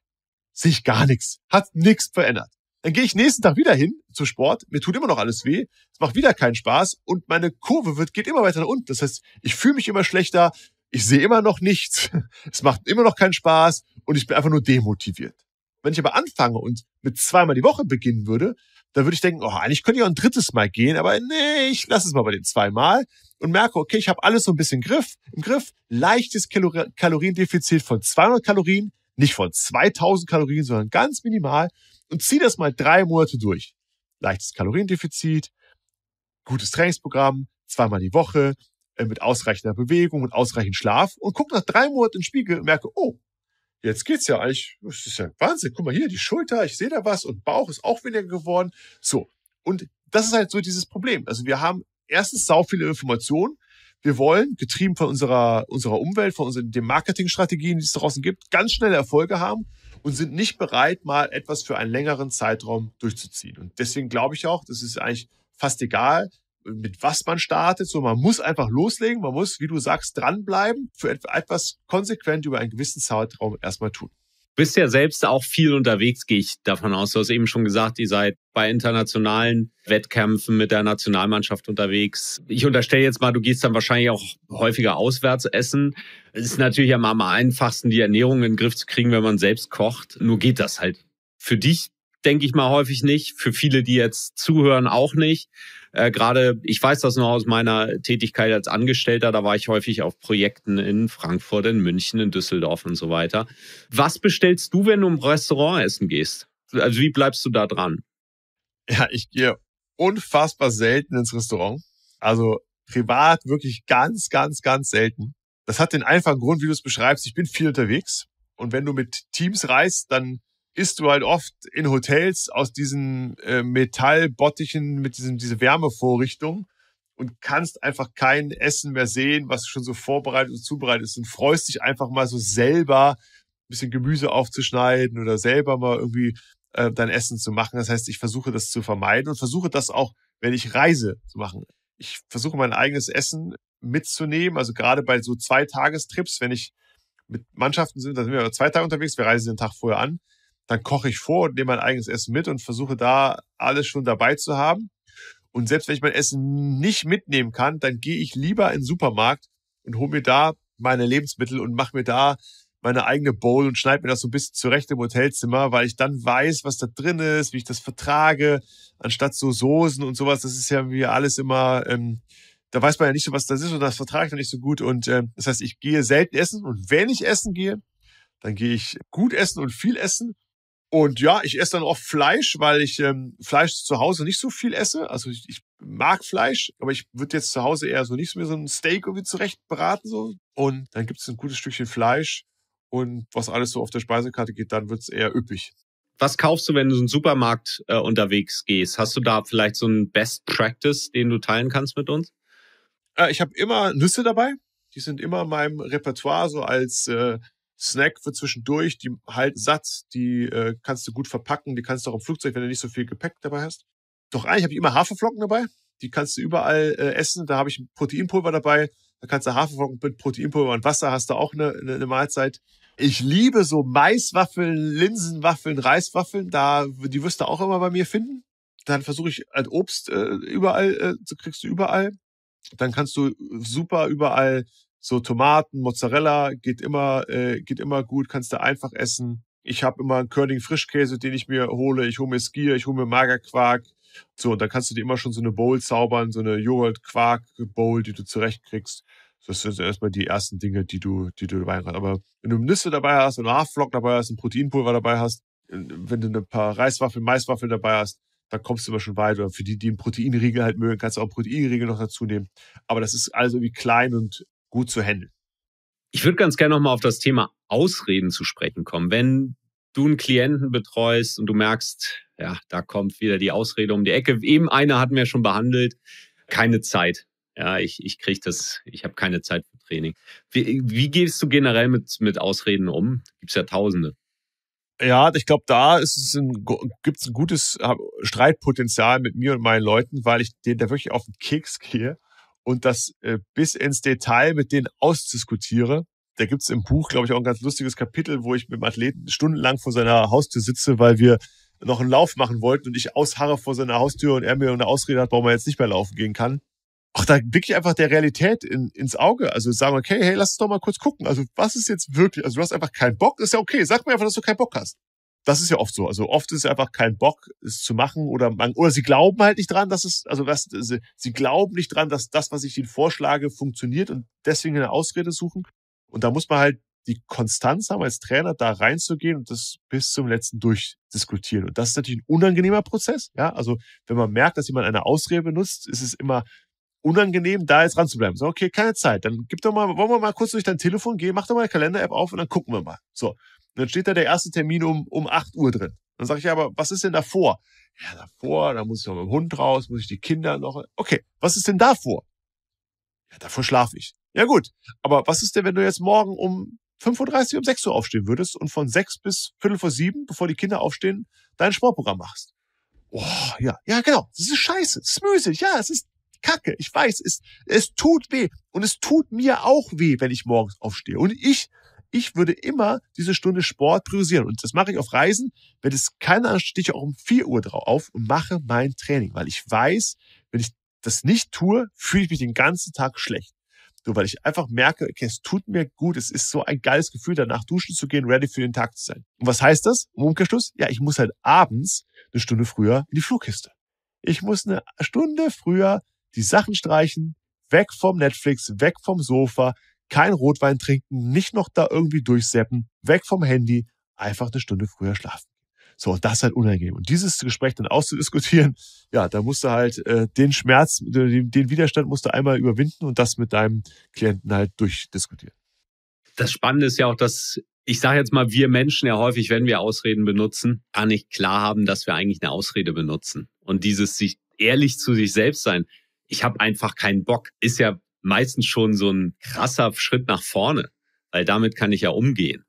sehe ich gar nichts. Hat nichts verändert. Dann gehe ich nächsten Tag wieder hin zu Sport. Mir tut immer noch alles weh. Es macht wieder keinen Spaß und meine Kurve wird, geht immer weiter nach unten. Das heißt, ich fühle mich immer schlechter. Ich sehe immer noch nichts. <laughs> Es macht immer noch keinen Spaß und ich bin einfach nur demotiviert. Wenn ich aber anfange und mit zweimal die Woche beginnen würde, dann würde ich denken, oh, eigentlich könnte ich auch ein drittes Mal gehen, aber nee, ich lasse es mal bei den zweimal und merke, okay, ich habe alles so ein bisschen Griff, im Griff. Leichtes Kalori Kaloriendefizit von 200 Kalorien, nicht von 2000 Kalorien, sondern ganz minimal und zieh das mal drei Monate durch. Leichtes Kaloriendefizit, gutes Trainingsprogramm, zweimal die Woche, äh, mit ausreichender Bewegung und ausreichend Schlaf und guck nach drei Monaten in den Spiegel und merke, oh, jetzt geht's ja eigentlich, das ist ja Wahnsinn, guck mal hier, die Schulter, ich sehe da was und Bauch ist auch weniger geworden. So. Und das ist halt so dieses Problem. Also wir haben erstens sau viele Informationen. Wir wollen, getrieben von unserer, unserer Umwelt, von unseren, den Marketingstrategien, die es draußen gibt, ganz schnelle Erfolge haben und sind nicht bereit, mal etwas für einen längeren Zeitraum durchzuziehen. Und deswegen glaube ich auch, das ist eigentlich fast egal, mit was man startet. So, man muss einfach loslegen, man muss, wie du sagst, dranbleiben, für etwas konsequent über einen gewissen Zeitraum erstmal tun bist ja selbst auch viel unterwegs, gehe ich davon aus. Du hast eben schon gesagt, ihr seid bei internationalen Wettkämpfen mit der Nationalmannschaft unterwegs. Ich unterstelle jetzt mal, du gehst dann wahrscheinlich auch häufiger auswärts essen. Es ist natürlich am einfachsten, die Ernährung in den Griff zu kriegen, wenn man selbst kocht. Nur geht das halt für dich, denke ich mal, häufig nicht. Für viele, die jetzt zuhören, auch nicht. Äh, Gerade, ich weiß das noch aus meiner Tätigkeit als Angestellter, da war ich häufig auf Projekten in Frankfurt, in München, in Düsseldorf und so weiter. Was bestellst du, wenn du im Restaurant essen gehst? Also wie bleibst du da dran? Ja, ich gehe unfassbar selten ins Restaurant. Also privat wirklich ganz, ganz, ganz selten. Das hat den einfachen Grund, wie du es beschreibst. Ich bin viel unterwegs. Und wenn du mit Teams reist, dann isst du halt oft in Hotels aus diesen äh, Metallbottichen mit diesem, diese Wärmevorrichtung und kannst einfach kein Essen mehr sehen, was schon so vorbereitet und zubereitet ist und freust dich einfach mal so selber ein bisschen Gemüse aufzuschneiden oder selber mal irgendwie äh, dein Essen zu machen. Das heißt, ich versuche das zu vermeiden und versuche das auch, wenn ich reise, zu machen. Ich versuche mein eigenes Essen mitzunehmen, also gerade bei so Zweitagestrips, wenn ich mit Mannschaften sind, da sind wir zwei Tage unterwegs, wir reisen den Tag vorher an, dann koche ich vor und nehme mein eigenes Essen mit und versuche da alles schon dabei zu haben. Und selbst wenn ich mein Essen nicht mitnehmen kann, dann gehe ich lieber in den Supermarkt und hole mir da meine Lebensmittel und mache mir da meine eigene Bowl und schneide mir das so ein bisschen zurecht im Hotelzimmer, weil ich dann weiß, was da drin ist, wie ich das vertrage, anstatt so Soßen und sowas. Das ist ja wie alles immer, ähm, da weiß man ja nicht so, was das ist und das vertrage ich nicht so gut. Und ähm, das heißt, ich gehe selten essen und wenn ich essen gehe, dann gehe ich gut essen und viel essen und ja, ich esse dann auch Fleisch, weil ich ähm, Fleisch zu Hause nicht so viel esse. Also ich, ich mag Fleisch, aber ich würde jetzt zu Hause eher so nicht mehr so ein Steak irgendwie zurecht braten. So. Und dann gibt es ein gutes Stückchen Fleisch und was alles so auf der Speisekarte geht, dann wird's eher üppig. Was kaufst du, wenn du in einen Supermarkt äh, unterwegs gehst? Hast du da vielleicht so einen Best Practice, den du teilen kannst mit uns? Äh, ich habe immer Nüsse dabei. Die sind immer in meinem Repertoire so als äh, Snack für zwischendurch, die halt satt, die äh, kannst du gut verpacken, die kannst du auch im Flugzeug, wenn du nicht so viel Gepäck dabei hast. Doch eigentlich habe ich immer Haferflocken dabei, die kannst du überall äh, essen, da habe ich Proteinpulver dabei, da kannst du Haferflocken mit Proteinpulver und Wasser, hast du auch eine, eine, eine Mahlzeit. Ich liebe so Maiswaffeln, Linsenwaffeln, Reiswaffeln, da die wirst du auch immer bei mir finden. Dann versuche ich halt Obst äh, überall, äh, kriegst du überall. Dann kannst du super überall so Tomaten, Mozzarella geht immer, äh, geht immer gut, kannst du einfach essen. Ich habe immer einen Körning Frischkäse, den ich mir hole. Ich hole mir Skier, ich hole mir Magerquark. So, und dann kannst du dir immer schon so eine Bowl zaubern, so eine Joghurt-Quark-Bowl, die du zurechtkriegst. Das sind erstmal die ersten Dinge, die du, die du reinreißt. Aber wenn du Nüsse dabei hast, einen Haferflock dabei hast, ein Proteinpulver dabei hast, äh, wenn du ein paar Reiswaffeln, Maiswaffeln dabei hast, dann kommst du immer schon weit. Oder für die, die einen Proteinriegel halt mögen, kannst du auch einen Proteinriegel noch dazu nehmen. Aber das ist also wie klein und gut zu handeln. Ich würde ganz gerne nochmal auf das Thema Ausreden zu sprechen kommen. Wenn du einen Klienten betreust und du merkst, ja, da kommt wieder die Ausrede um die Ecke. Eben eine hatten wir schon behandelt, keine Zeit. Ja, ich, ich kriege das, ich habe keine Zeit für Training. Wie, wie gehst du generell mit, mit Ausreden um? Gibt es ja tausende. Ja, ich glaube, da gibt es ein, gibt's ein gutes Streitpotenzial mit mir und meinen Leuten, weil ich denen da wirklich auf den Keks gehe und das äh, bis ins Detail mit denen ausdiskutiere. Da gibt's im Buch, glaube ich, auch ein ganz lustiges Kapitel, wo ich mit dem Athleten stundenlang vor seiner Haustür sitze, weil wir noch einen Lauf machen wollten und ich ausharre vor seiner Haustür und er mir eine Ausrede hat, warum er jetzt nicht mehr laufen gehen kann. Ach, da blicke ich einfach der Realität in, ins Auge. Also sagen, wir, okay, hey, lass uns doch mal kurz gucken. Also was ist jetzt wirklich, also du hast einfach keinen Bock, ist ja okay. Sag mir einfach, dass du keinen Bock hast das ist ja oft so. Also oft ist es einfach kein Bock, es zu machen oder man, oder sie glauben halt nicht dran, dass es, also was, sie, sie glauben nicht dran, dass das, was ich ihnen vorschlage, funktioniert und deswegen eine Ausrede suchen. Und da muss man halt die Konstanz haben, als Trainer da reinzugehen und das bis zum letzten durchdiskutieren. Und das ist natürlich ein unangenehmer Prozess. Ja, also wenn man merkt, dass jemand eine Ausrede benutzt, ist es immer unangenehm, da jetzt ranzubleiben. So, okay, keine Zeit. Dann gib doch mal, wollen wir mal kurz durch dein Telefon gehen, mach doch mal eine Kalender-App auf und dann gucken wir mal. So. Und dann steht da der erste Termin um, um 8 Uhr drin. Dann sage ich, ja, aber was ist denn davor? Ja, davor, da muss ich noch mit dem Hund raus, muss ich die Kinder noch. Okay, was ist denn davor? Ja, davor schlafe ich. Ja gut, aber was ist denn, wenn du jetzt morgen um 5.30 Uhr, um 6 Uhr aufstehen würdest und von 6 bis Viertel vor 7, bevor die Kinder aufstehen, dein Sportprogramm machst? Oh, ja, ja genau, das ist scheiße, Das ist müßig, ja, es ist Kacke, ich weiß, es, es tut weh und es tut mir auch weh, wenn ich morgens aufstehe und ich ich würde immer diese Stunde Sport priorisieren. Und das mache ich auf Reisen. Wenn es keine Ahnung, stehe ich auch um 4 Uhr drauf auf und mache mein Training, weil ich weiß, wenn ich das nicht tue, fühle ich mich den ganzen Tag schlecht. Nur weil ich einfach merke, okay, es tut mir gut, es ist so ein geiles Gefühl, danach duschen zu gehen, ready für den Tag zu sein. Und was heißt das? Im Umkehrschluss? Ja, ich muss halt abends eine Stunde früher in die Flugkiste. Ich muss eine Stunde früher die Sachen streichen, weg vom Netflix, weg vom Sofa, kein Rotwein trinken, nicht noch da irgendwie durchseppen, weg vom Handy, einfach eine Stunde früher schlafen. So, und das ist halt unangenehm. Und dieses Gespräch dann <laughs> auszudiskutieren, ja, da musst du halt äh, den Schmerz, den, den Widerstand musst du einmal überwinden und das mit deinem Klienten halt durchdiskutieren. Das Spannende ist ja auch, dass ich sage jetzt mal, wir Menschen ja häufig, wenn wir Ausreden benutzen, gar nicht klar haben, dass wir eigentlich eine Ausrede benutzen. Und dieses sich ehrlich zu sich selbst sein, ich habe einfach keinen Bock, ist ja meistens schon so ein krasser Schritt nach vorne, weil damit kann ich ja umgehen.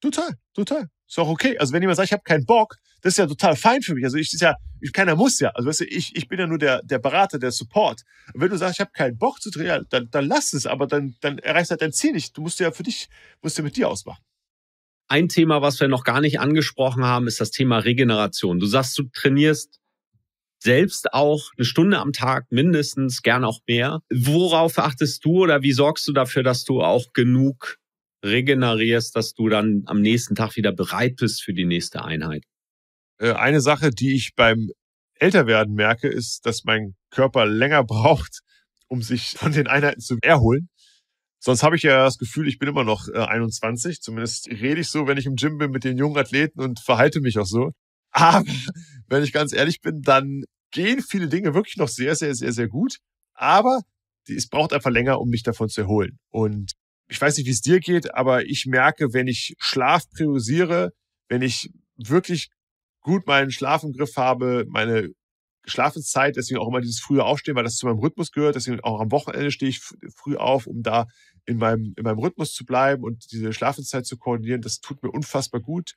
Total, total. Ist auch okay. Also wenn jemand sagt, ich habe keinen Bock, das ist ja total fein für mich. Also ich ist ja, ich, keiner muss ja. Also weißt du, ich, ich bin ja nur der, der Berater, der Support. Und wenn du sagst, ich habe keinen Bock zu trainieren, dann, dann lass es, aber dann, dann erreichst du halt dein Ziel nicht. Du musst ja für dich, musst ja mit dir ausmachen. Ein Thema, was wir noch gar nicht angesprochen haben, ist das Thema Regeneration. Du sagst, du trainierst selbst auch eine Stunde am Tag mindestens, gern auch mehr. Worauf achtest du oder wie sorgst du dafür, dass du auch genug regenerierst, dass du dann am nächsten Tag wieder bereit bist für die nächste Einheit? Äh, eine Sache, die ich beim Älterwerden merke, ist, dass mein Körper länger <laughs> braucht, um sich von den Einheiten zu erholen. Sonst habe ich ja das Gefühl, ich bin immer noch 21. Äh, Zumindest rede ich so, wenn ich im Gym bin mit den jungen Athleten und verhalte mich auch so. Aber wenn ich ganz ehrlich bin, dann gehen viele Dinge wirklich noch sehr, sehr, sehr, sehr gut. Aber es braucht einfach länger, um mich davon zu erholen. Und ich weiß nicht, wie es dir geht, aber ich merke, wenn ich Schlaf priorisiere, wenn ich wirklich gut meinen Schlaf im Griff habe, meine Schlafenszeit, deswegen auch immer dieses frühe Aufstehen, weil das zu meinem Rhythmus gehört, deswegen auch am Wochenende stehe ich früh auf, um da in meinem, in meinem Rhythmus zu bleiben und diese Schlafenszeit zu koordinieren, das tut mir unfassbar gut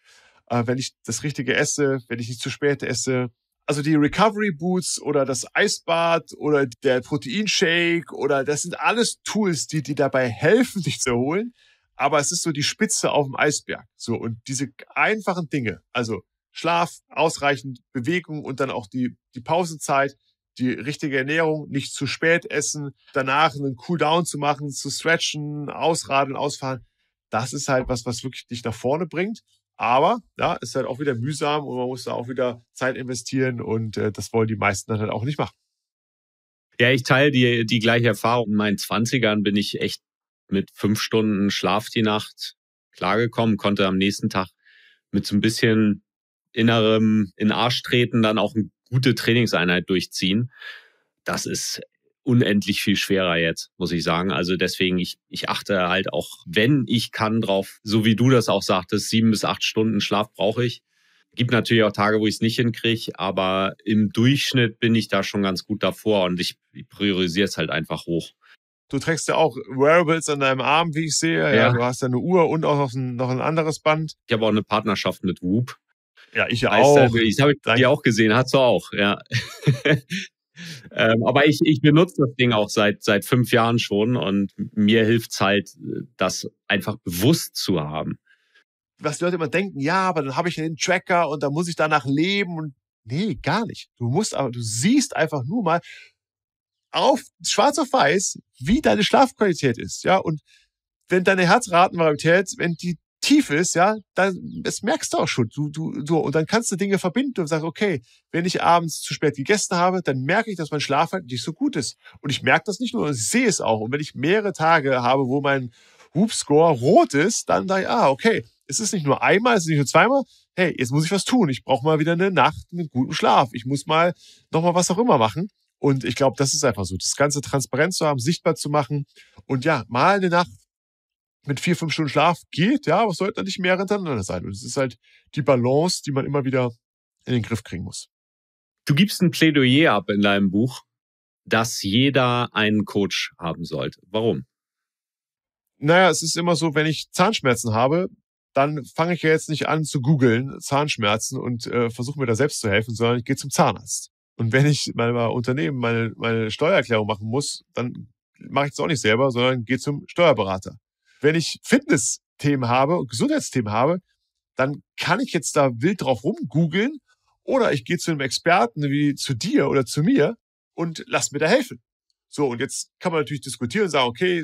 äh, wenn ich das Richtige esse, wenn ich nicht zu spät esse. Also die Recovery Boots oder das Eisbad oder der Proteinshake oder das sind alles Tools, die, die dabei helfen, <laughs> dich zu erholen. Aber es ist so die Spitze auf dem Eisberg. So, und diese einfachen Dinge, also Schlaf, ausreichend Bewegung und dann auch die, die Pausenzeit, die richtige Ernährung, nicht zu spät essen, danach einen Cooldown zu machen, zu stretchen, ausradeln, ausfahren. Das ist halt was, was wirklich dich nach vorne bringt. Aber ja, ist halt auch wieder mühsam und man muss da auch wieder Zeit investieren und äh, das wollen die meisten dann halt auch nicht machen. Ja, ich teile die, die gleiche Erfahrung. In meinen Zwanzigern bin ich echt mit fünf Stunden Schlaf die Nacht klargekommen, konnte am nächsten Tag mit so ein bisschen innerem in Arsch treten dann auch eine gute Trainingseinheit durchziehen. Das ist unendlich viel schwerer jetzt, muss ich sagen. Also deswegen, ich, ich achte halt auch, wenn ich kann, drauf, so wie du das auch sagtest, sieben bis acht Stunden Schlaf brauche ich. Gibt natürlich auch Tage, wo ich es nicht hinkriege, aber im Durchschnitt bin ich da schon ganz gut davor und ich, ich priorisiere es halt einfach hoch. Du trägst ja auch Wearables an deinem Arm, wie ich sehe. Ja. ja du hast ja eine Uhr und auch noch ein, noch ein anderes Band. Ich habe auch eine Partnerschaft mit Whoop. Ja, ich auch. Weißt du, ich habe die auch gesehen, hast du auch, ja. <laughs> Ähm, aber ich, ich benutze das Ding auch seit, seit fünf Jahren schon und mir hilft es halt, das einfach bewusst zu haben. Was die Leute immer denken, ja, aber dann habe ich den Tracker und dann muss ich danach leben und nee, gar nicht. Du musst aber, du siehst einfach nur mal auf schwarz auf weiß, wie deine Schlafqualität ist, ja, und wenn deine Herzratenvariabilität, wenn die tief ist, ja, dann, das merkst du auch schon. Du, du, du, und dann kannst du Dinge verbinden und sagst, okay, wenn ich abends zu spät gegessen habe, dann merke ich, dass mein Schlaf halt nicht so gut ist. Und ich merke das nicht nur, ich sehe es auch. Und wenn ich mehrere Tage habe, wo mein Hoopscore rot ist, dann sage ich, ah, okay, es ist nicht nur einmal, es ist nicht nur zweimal. Hey, jetzt muss ich was tun. Ich brauche mal wieder eine Nacht mit gutem Schlaf. Ich muss mal nochmal was auch immer machen. Und ich glaube, das ist einfach so, das Ganze transparent zu haben, sichtbar zu machen und ja, mal eine Nacht mit vier, fünf Stunden Schlaf geht, ja, aber es sollten nicht mehr hintereinander sein. Und es ist halt die Balance, die man immer wieder in den Griff kriegen muss. Du gibst ein Plädoyer ab in deinem Buch, dass jeder einen Coach haben sollte. Warum? Naja, es ist immer so, wenn ich Zahnschmerzen habe, dann fange ich ja jetzt nicht an zu googeln Zahnschmerzen und äh, versuche mir da selbst zu helfen, sondern ich gehe zum Zahnarzt. Und wenn ich mal mein Unternehmen meine, meine Steuererklärung machen muss, dann mache ich es auch nicht selber, sondern gehe zum Steuerberater wenn ich Fitness-Themen habe und Gesundheitsthemen habe, dann kann ich jetzt da wild drauf rumgoogeln oder ich gehe zu einem Experten wie zu dir oder zu mir und lass mir da helfen. So, und jetzt kann man natürlich diskutieren und sagen, okay,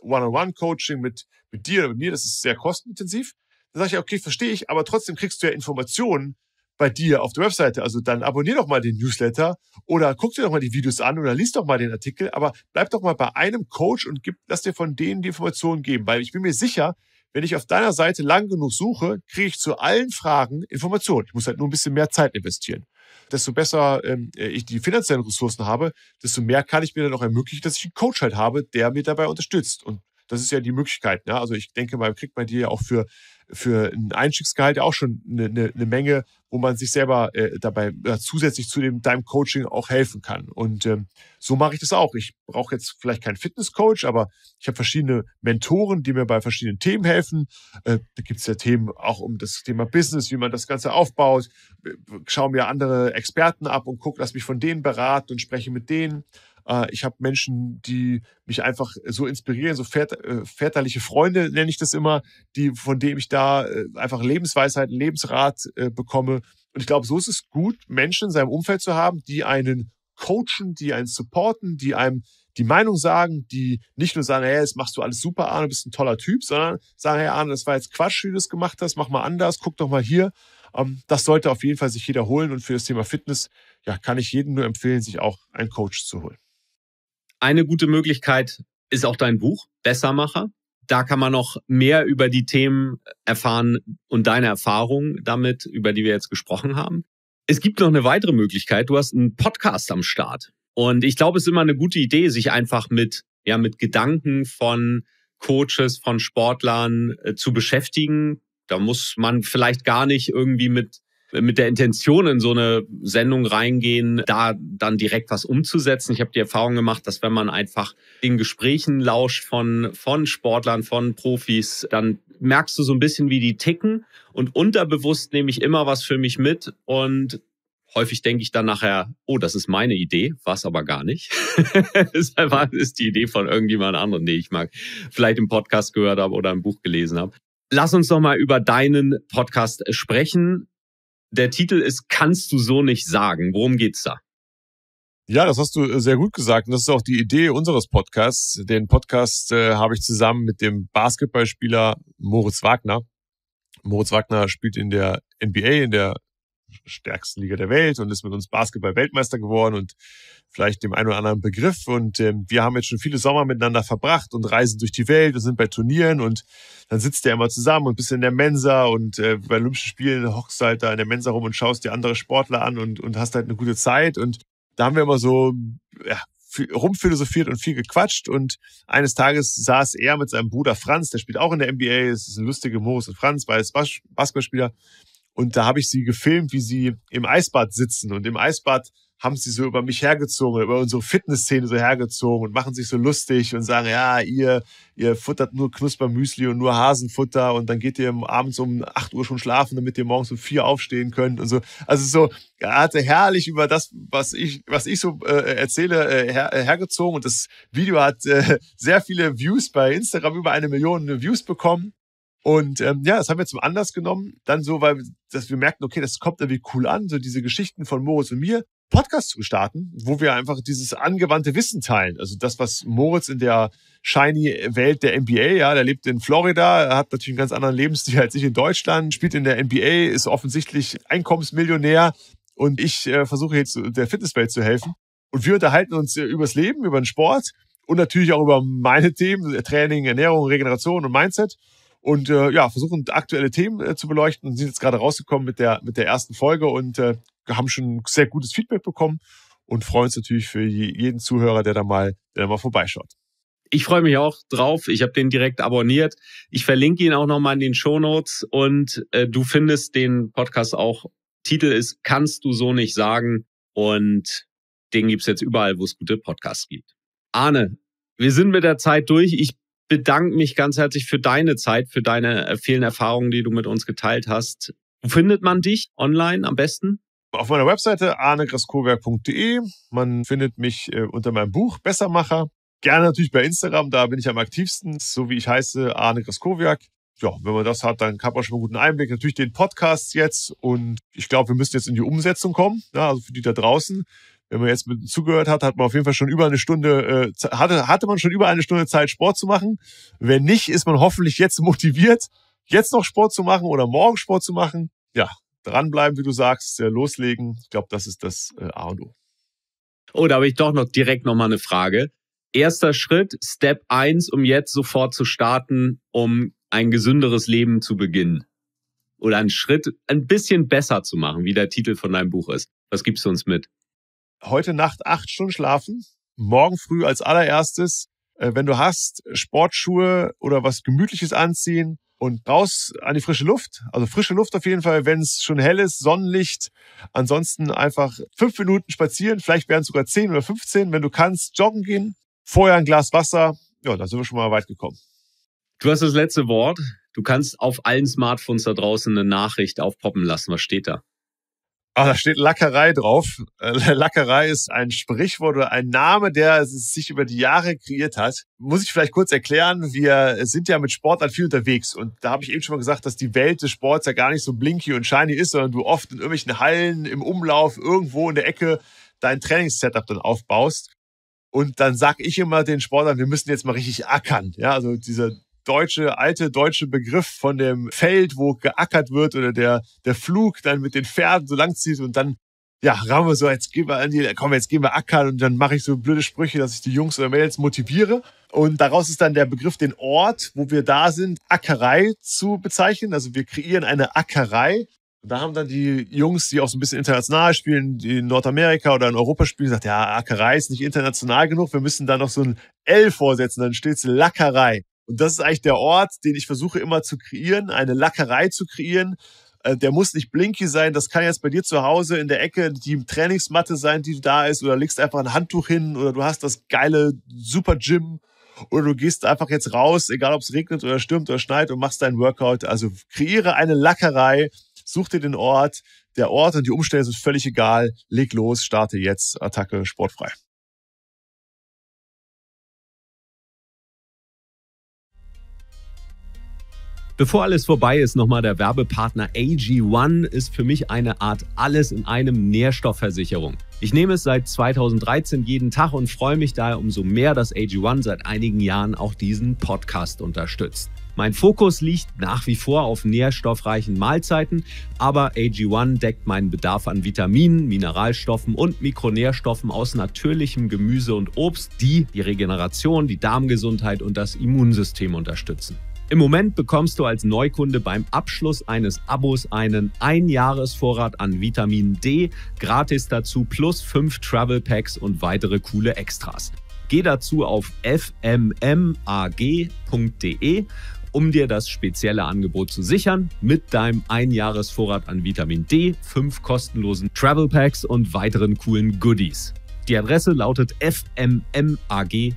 One-on-One-Coaching mit, mit dir oder mit mir, das ist sehr kostenintensiv. Dann sage ich, okay, verstehe ich, aber trotzdem kriegst du ja Informationen bei dir auf der Webseite. Also dann abonnier doch mal den Newsletter oder guck dir doch mal die Videos an oder liest doch mal den Artikel, aber bleib doch mal bei einem Coach und gib, lass dir von denen die Informationen geben, weil ich bin mir sicher, wenn ich auf deiner Seite lang genug suche, kriege ich zu allen Fragen Informationen. Ich muss halt nur ein bisschen mehr Zeit investieren. Desto besser ähm, äh, ich die finanziellen Ressourcen habe, desto mehr kann ich mir dann auch ermöglichen, dass ich einen Coach halt habe, der mir dabei unterstützt. Und das ist ja die Möglichkeit. Ne? Also ich denke mal, kriegt man die ja auch für für ein Einstiegsgehalt ja auch schon eine, eine, eine Menge, wo man sich selber äh, dabei äh, zusätzlich zu dem, deinem Coaching auch helfen kann. Und ähm, so mache ich das auch. Ich brauche jetzt vielleicht keinen Fitnesscoach, aber ich habe verschiedene Mentoren, die mir bei verschiedenen Themen helfen. Äh, da gibt es ja Themen auch um das Thema Business, wie man das Ganze aufbaut. Äh, Schaue mir andere Experten ab und gucke, lass mich von denen beraten und spreche mit denen. Ah, ich habe Menschen, die mich einfach so inspirieren, so väter, äh, väterliche Freunde nenne ich das immer, die von denen ich da äh, einfach Lebensweisheit, Lebensrat äh, bekomme. Und ich glaube, so ist es gut, Menschen in seinem Umfeld zu haben, die einen coachen, die einen supporten, die einem die Meinung sagen, die nicht nur sagen, hey, das machst du alles super, Arne, bist ein toller Typ, sondern sagen, hey, Arne, das war jetzt Quatsch, wie du das gemacht hast, mach mal anders, guck doch mal hier. Ähm, das sollte auf jeden Fall sich jeder holen und für das Thema Fitness, ja, kann ich jedem nur empfehlen, sich auch einen Coach zu holen. Eine gute Möglichkeit ist auch dein Buch, Bessermacher. Da kann man noch mehr über die Themen erfahren und deine Erfahrungen damit, über die wir jetzt gesprochen haben. Es gibt noch eine weitere Möglichkeit. Du hast einen Podcast am Start. Und ich glaube, es ist immer eine gute Idee, sich einfach mit, ja, mit Gedanken von Coaches, von Sportlern äh, zu beschäftigen. Da muss man vielleicht gar nicht irgendwie mit mit der Intention in so eine Sendung reingehen, da dann direkt was umzusetzen. Ich habe die Erfahrung gemacht, dass wenn man einfach den Gesprächen lauscht von, von Sportlern, von Profis, dann merkst du so ein bisschen, wie die ticken. Und unterbewusst nehme ich immer was für mich mit und häufig denke ich dann nachher, oh, das ist meine Idee, war es aber gar nicht. es <laughs> ist die Idee von irgendjemand anderem, den ich mag, vielleicht im Podcast gehört habe oder ein Buch gelesen habe. Lass uns noch mal über deinen Podcast sprechen. Der Titel ist Kannst du so nicht sagen. Worum geht's da? Ja, das hast du äh, sehr gut gesagt. Und das ist auch die Idee unseres Podcasts. Den Podcast äh, habe ich zusammen mit dem Basketballspieler Moritz Wagner. Moritz Wagner spielt in der NBA, in der stärksten Liga der Welt und ist mit uns Basketball-Weltmeister geworden und vielleicht dem einen oder anderen Begriff. Und äh, wir haben jetzt schon viele Sommer miteinander verbracht und reisen durch die Welt und sind bei Turnieren und dann sitzt der immer zusammen und bist in der Mensa und äh, bei Olympischen Spielen hockst du halt da in der Mensa rum und schaust dir andere Sportler an und, und hast halt eine gute Zeit. Und da haben wir immer so ja, rumphilosophiert und viel gequatscht. Und eines Tages saß er mit seinem Bruder Franz, der spielt auch in der NBA, es ist ein lustiger Morris und Franz, beides Bas Basketballspieler, und da habe ich sie gefilmt, wie sie im Eisbad sitzen. Und im Eisbad haben sie so über mich hergezogen, über unsere Fitnessszene so hergezogen und machen sich so lustig und sagen, ja, ihr, ihr futtert nur Knuspermüsli und nur Hasenfutter und dann geht ihr abends um 8 Uhr schon schlafen, damit ihr morgens um 4 aufstehen könnt und so. Also so, er hatte herrlich über das, was ich, was ich so äh, erzähle, äh, her, äh, hergezogen und das Video hat äh, sehr viele Views bei Instagram, über eine Million Views bekommen. Und ähm, ja, das haben wir zum Anlass genommen, dann so, weil dass wir merkten, okay, das kommt irgendwie cool an, so diese Geschichten von Moritz und mir, Podcast zu starten, wo wir einfach dieses angewandte Wissen teilen. Also das, was Moritz in der shiny Welt der NBA, ja, der lebt in Florida, hat natürlich einen ganz anderen Lebensstil als ich in Deutschland, spielt in der NBA, ist offensichtlich Einkommensmillionär und ich äh, versuche jetzt der Fitnesswelt zu helfen. Und wir unterhalten uns äh, übers Leben, über den Sport und natürlich auch über meine Themen, Training, Ernährung, Regeneration und Mindset und äh, ja, versuchen aktuelle Themen äh, zu beleuchten und sind jetzt gerade rausgekommen mit der, mit der ersten Folge und äh, haben schon sehr gutes Feedback bekommen und freuen uns natürlich für jeden Zuhörer, der da mal, der da mal vorbeischaut. Ich freue mich auch drauf. Ich habe den direkt abonniert. Ich verlinke ihn auch nochmal in den Show Notes und äh, du findest den Podcast auch. Titel ist Kannst du so nicht sagen und den gibt's jetzt überall, wo es gute Podcasts gibt. Arne, wir sind mit der Zeit durch. Ich bedanke mich ganz herzlich für deine Zeit, für deine äh, vielen Erfahrungen, die du mit uns geteilt hast. Findet man dich online am besten? Auf meiner Webseite arnegraskurberg.de. Man findet mich äh, unter meinem Buch Bessermacher. Gerne natürlich bei Instagram, da bin ich am aktivsten, so wie ich heiße, Arne Graskowiak. Ja, wenn man das hat, dann hat man schon einen guten Einblick. Natürlich den Podcast jetzt und ich glaube, wir müssen jetzt in die Umsetzung kommen, ja, also für die da draußen wenn man jetzt mit zugehört hat, hat man auf jeden Fall schon über eine Stunde, äh, hatte, hatte man schon über eine Stunde Zeit, Sport zu machen. Wenn nicht, ist man hoffentlich jetzt motiviert, jetzt noch Sport zu machen oder morgen Sport zu machen. Ja, dranbleiben, wie du sagst, ja, äh, loslegen. Ich glaube, das ist das äh, A und O. Oh, da habe ich doch noch direkt nochmal eine Frage. Erster Schritt, Step eins, um jetzt sofort zu starten, um ein gesünderes Leben zu beginnen. Oder einen Schritt ein bisschen besser zu machen, wie der Titel von deinem Buch ist. Was gibst du uns mit? heute Nacht acht Stunden schlafen, morgen früh als allererstes, äh, wenn du hast, Sportschuhe oder was Gemütliches anziehen und raus an die frische Luft. Also frische Luft auf jeden Fall, wenn es schon hell ist, Sonnenlicht. Ansonsten einfach fünf Minuten spazieren, vielleicht wären es sogar zehn oder 15, wenn du kannst, joggen gehen, vorher ein Glas Wasser. Ja, da sind wir schon mal weit gekommen. Du hast das letzte Wort. Du kannst auf allen Smartphones da draußen eine Nachricht aufpoppen lassen. Was steht da? Ah, da steht Lackerei drauf. Äh, <laughs> Lackerei ist ein Sprichwort oder ein Name, der sich über die Jahre kreiert hat. Muss ich vielleicht kurz erklären, wir sind ja mit Sportlern viel unterwegs und da habe ich eben schon mal gesagt, dass die Welt des Sports ja gar nicht so blinky und shiny ist, sondern du oft in irgendwelchen Hallen, im Umlauf, irgendwo in der Ecke dein Trainingssetup dann aufbaust. Und dann sag ich immer den Sportlern, wir müssen jetzt mal richtig ackern. Ja, also dieser deutsche, alte deutsche Begriff von dem Feld, wo geackert wird oder der, der Flug dann mit den Pferden so lang zieht und dann, ja, wir so, jetzt gehen wir an die, komm, jetzt gehen wir ackern und dann mache ich so blöde Sprüche, dass ich die Jungs oder Mädels motiviere. Und daraus ist dann der Begriff, den Ort, wo wir da sind, Ackerei zu bezeichnen. Also wir kreieren eine Ackerei. Und da haben dann die Jungs, die auch so ein bisschen international spielen, die in Nordamerika oder in Europa spielen, gesagt, ja, Ackerei ist nicht international genug, wir müssen da noch so ein L vorsetzen, dann steht es Lackerei. Und das ist eigentlich der Ort, den ich versuche immer zu kreieren, eine Lackerei zu kreieren. Äh, der muss nicht blinky sein, das kann jetzt bei dir zu Hause in der Ecke die Trainingsmatte sein, die da ist, oder legst einfach ein Handtuch hin, oder du hast das geile Super Gym, oder du gehst einfach jetzt raus, egal ob es regnet oder stürmt oder schneit und machst deinen Workout. Also kreiere eine Lackerei, such dir den Ort, der Ort und die Umstände sind völlig egal. Leg los, starte jetzt, Attacke sportfrei. Bevor alles vorbei ist, nochmal der Werbepartner AG1 ist für mich eine Art alles in einem Nährstoffversicherung. Ich nehme es seit 2013 jeden Tag und freue mich daher umso mehr, dass AG1 seit einigen Jahren auch diesen Podcast unterstützt. Mein Fokus liegt nach wie vor auf nährstoffreichen Mahlzeiten, aber AG1 deckt meinen Bedarf an Vitaminen, Mineralstoffen und Mikronährstoffen aus natürlichem Gemüse und Obst, die die Regeneration, die Darmgesundheit und das Immunsystem unterstützen. Im Moment bekommst du als Neukunde beim Abschluss eines Abos einen Einjahresvorrat an Vitamin D, gratis dazu plus fünf Travel Packs und weitere coole Extras. Geh dazu auf fmmag.de, um dir das spezielle Angebot zu sichern, mit deinem Einjahresvorrat an Vitamin D, fünf kostenlosen Travel Packs und weiteren coolen Goodies. Die Adresse lautet fmmag.de.